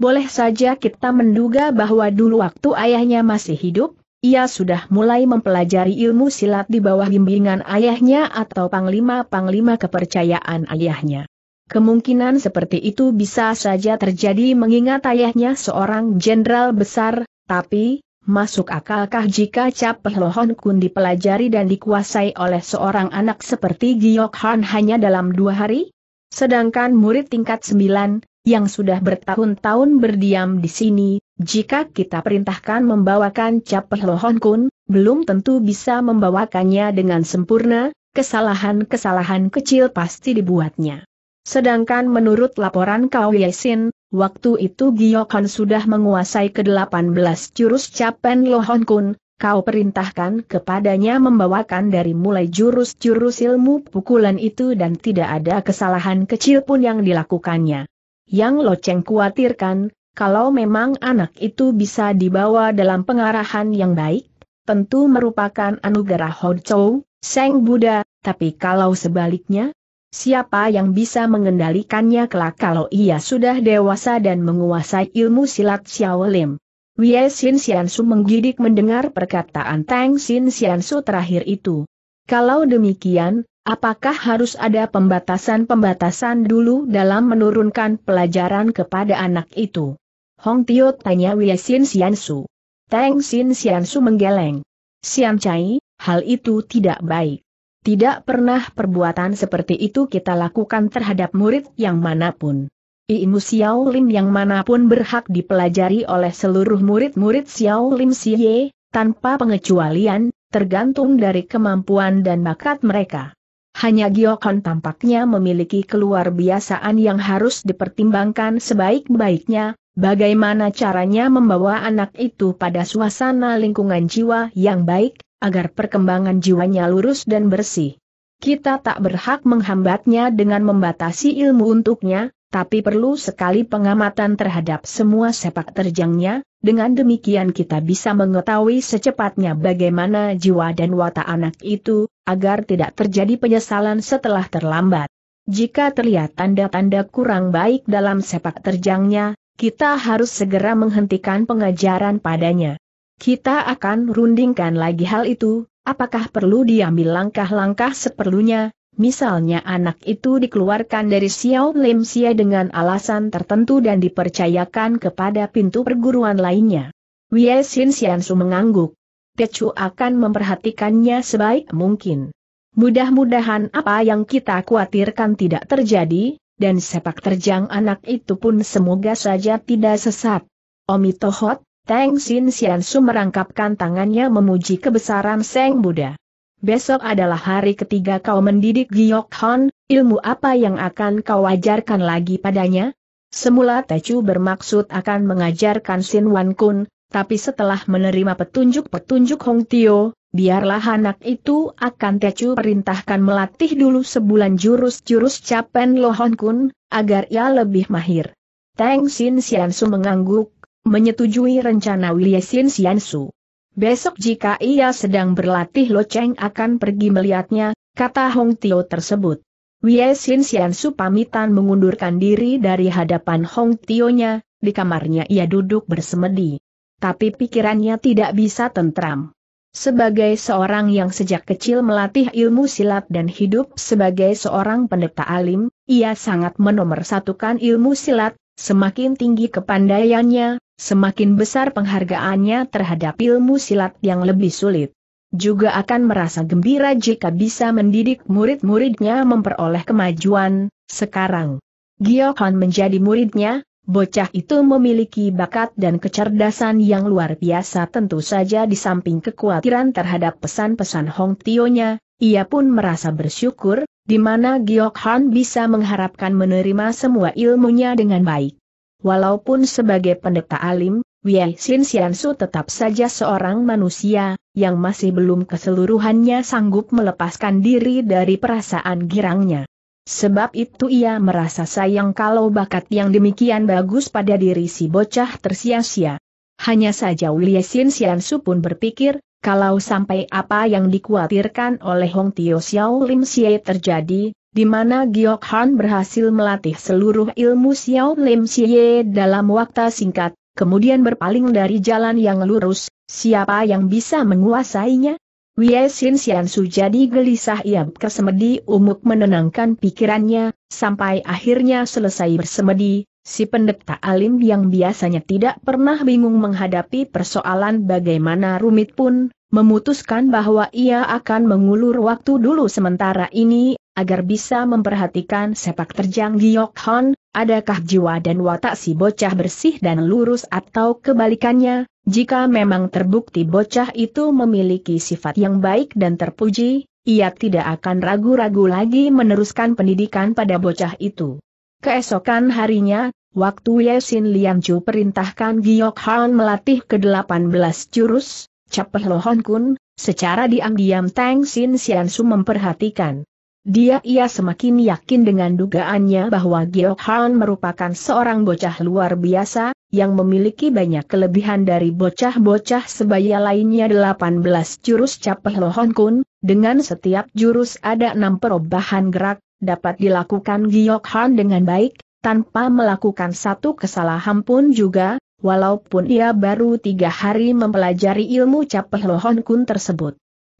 Boleh saja kita menduga bahwa dulu waktu ayahnya masih hidup, ia sudah mulai mempelajari ilmu silat di bawah bimbingan ayahnya atau panglima-panglima kepercayaan ayahnya. Kemungkinan seperti itu bisa saja terjadi mengingat ayahnya seorang jenderal besar, tapi, masuk akalkah jika Cap Lohon Kun dipelajari dan dikuasai oleh seorang anak seperti Giyok Han hanya dalam dua hari? Sedangkan murid tingkat sembilan, yang sudah bertahun-tahun berdiam di sini, jika kita perintahkan membawakan Cap Lohon Kun, belum tentu bisa membawakannya dengan sempurna, kesalahan-kesalahan kecil pasti dibuatnya. Sedangkan menurut laporan kau Yesin, waktu itu Giokon sudah menguasai ke-18 jurus Capen Lohon Kun, kau perintahkan kepadanya membawakan dari mulai jurus-jurus ilmu pukulan itu dan tidak ada kesalahan kecil pun yang dilakukannya. Yang Lo Cheng khawatirkan, kalau memang anak itu bisa dibawa dalam pengarahan yang baik, tentu merupakan anugerah Hon Chou, Seng Buddha, tapi kalau sebaliknya, siapa yang bisa mengendalikannya kelak kalau ia sudah dewasa dan menguasai ilmu silat Xiao Lim. Wei Xin Xiansu menggidik mendengar perkataan Tang Xin Xiansu terakhir itu. Kalau demikian, apakah harus ada pembatasan-pembatasan dulu dalam menurunkan pelajaran kepada anak itu? Hong Tio tanya Wei Xin Xiansu. Tang Xin Xiansu menggeleng. Xian Chai, hal itu tidak baik. Tidak pernah perbuatan seperti itu kita lakukan terhadap murid yang manapun. Ilmu Xiao Lim yang manapun berhak dipelajari oleh seluruh murid-murid Xiao Lim Xie, tanpa pengecualian, tergantung dari kemampuan dan bakat mereka. Hanya Giokon tampaknya memiliki keluar biasaan yang harus dipertimbangkan sebaik-baiknya, bagaimana caranya membawa anak itu pada suasana lingkungan jiwa yang baik, agar perkembangan jiwanya lurus dan bersih. Kita tak berhak menghambatnya dengan membatasi ilmu untuknya, tapi perlu sekali pengamatan terhadap semua sepak terjangnya, dengan demikian kita bisa mengetahui secepatnya bagaimana jiwa dan watak anak itu, agar tidak terjadi penyesalan setelah terlambat. Jika terlihat tanda-tanda kurang baik dalam sepak terjangnya, kita harus segera menghentikan pengajaran padanya. Kita akan rundingkan lagi hal itu, apakah perlu diambil langkah-langkah seperlunya, misalnya anak itu dikeluarkan dari Xiao Lim Xia dengan alasan tertentu dan dipercayakan kepada pintu perguruan lainnya. Wei Xin Xiansu mengangguk. Tecu akan memperhatikannya sebaik mungkin. Mudah-mudahan apa yang kita khawatirkan tidak terjadi, dan sepak terjang anak itu pun semoga saja tidak sesat. Omitohot. Tang Xin Xiansu merangkapkan tangannya memuji kebesaran Seng Buddha. Besok adalah hari ketiga kau mendidik Giok Hon, ilmu apa yang akan kau ajarkan lagi padanya? Semula Tecu bermaksud akan mengajarkan Sin Wan Kun, tapi setelah menerima petunjuk-petunjuk Hong Tio, biarlah anak itu akan Tecu perintahkan melatih dulu sebulan jurus-jurus Capen Lo Hon Kun, agar ia lebih mahir. Tang Xin Xiansu mengangguk, menyetujui rencana Wilyasin Siansu. Besok jika ia sedang berlatih Lo Cheng akan pergi melihatnya, kata Hong Tio tersebut. Wilyasin Siansu pamitan mengundurkan diri dari hadapan Hong Tionya, di kamarnya ia duduk bersemedi. Tapi pikirannya tidak bisa tentram. Sebagai seorang yang sejak kecil melatih ilmu silat dan hidup sebagai seorang pendeta alim, ia sangat menomorsatukan ilmu silat, Semakin tinggi kepandaiannya, semakin besar penghargaannya terhadap ilmu silat yang lebih sulit. Juga akan merasa gembira jika bisa mendidik murid-muridnya memperoleh kemajuan, sekarang. Giokon menjadi muridnya, bocah itu memiliki bakat dan kecerdasan yang luar biasa tentu saja di samping kekhawatiran terhadap pesan-pesan Hong Tionya, ia pun merasa bersyukur, di mana Giok Han bisa mengharapkan menerima semua ilmunya dengan baik. Walaupun sebagai pendeta alim, Wei Xin Xiansu tetap saja seorang manusia, yang masih belum keseluruhannya sanggup melepaskan diri dari perasaan girangnya. Sebab itu ia merasa sayang kalau bakat yang demikian bagus pada diri si bocah tersia-sia. Hanya saja William Xin Xiansu pun berpikir, kalau sampai apa yang dikhawatirkan oleh Hong Tio Xiao Lim Xie terjadi, di mana Giok Han berhasil melatih seluruh ilmu Xiao Lim Xie dalam waktu singkat, kemudian berpaling dari jalan yang lurus, siapa yang bisa menguasainya? William Xin Xiansu jadi gelisah ia kesemedi umuk menenangkan pikirannya, sampai akhirnya selesai bersemedi, Si pendeta alim yang biasanya tidak pernah bingung menghadapi persoalan bagaimana rumit pun, memutuskan bahwa ia akan mengulur waktu dulu sementara ini, agar bisa memperhatikan sepak terjang Giyok Hon, adakah jiwa dan watak si bocah bersih dan lurus atau kebalikannya, jika memang terbukti bocah itu memiliki sifat yang baik dan terpuji, ia tidak akan ragu-ragu lagi meneruskan pendidikan pada bocah itu. Keesokan harinya, waktu Yesin Lianju perintahkan Giok Han melatih ke-18 jurus, Capeh Lohon Kun, secara diam-diam Tang Sin Su memperhatikan. Dia ia semakin yakin dengan dugaannya bahwa Giok Han merupakan seorang bocah luar biasa, yang memiliki banyak kelebihan dari bocah-bocah sebaya lainnya 18 jurus Capeh Lohon Kun, dengan setiap jurus ada enam perubahan gerak, dapat dilakukan Giok Han dengan baik, tanpa melakukan satu kesalahan pun juga, walaupun ia baru tiga hari mempelajari ilmu capeh Lohon Kun tersebut.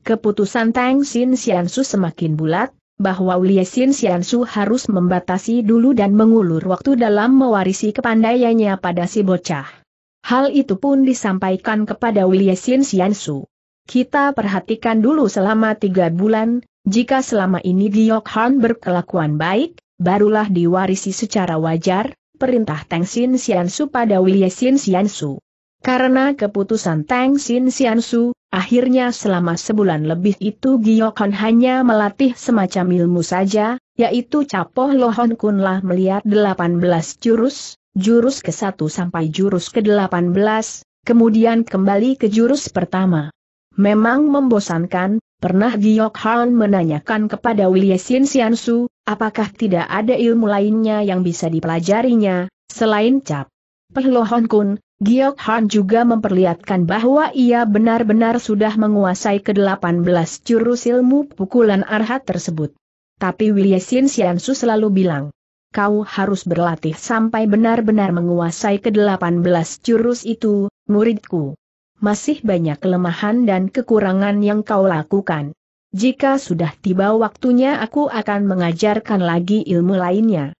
Keputusan Tang Sin Su semakin bulat, bahwa Lia Sin Su harus membatasi dulu dan mengulur waktu dalam mewarisi kepandaiannya pada si bocah. Hal itu pun disampaikan kepada Lia Sin Su. Kita perhatikan dulu selama tiga bulan, jika selama ini Giok Han berkelakuan baik, barulah diwarisi secara wajar, perintah Tang Xin Xiansu pada William Xin Xiansu. Karena keputusan Tang Xin Xiansu, akhirnya selama sebulan lebih itu Giok Han hanya melatih semacam ilmu saja, yaitu Capoh Lohon Kunlah melihat 18 jurus, jurus ke-1 sampai jurus ke-18, kemudian kembali ke jurus pertama. Memang membosankan, Pernah Giok Han menanyakan kepada Wilye Sin Siansu, apakah tidak ada ilmu lainnya yang bisa dipelajarinya, selain cap. Pehlohon Kun, Giok Han juga memperlihatkan bahwa ia benar-benar sudah menguasai ke-18 jurus ilmu pukulan arhat tersebut. Tapi Wilye Sin Siansu selalu bilang, kau harus berlatih sampai benar-benar menguasai ke-18 jurus itu, muridku masih banyak kelemahan dan kekurangan yang kau lakukan. Jika sudah tiba waktunya aku akan mengajarkan lagi ilmu lainnya.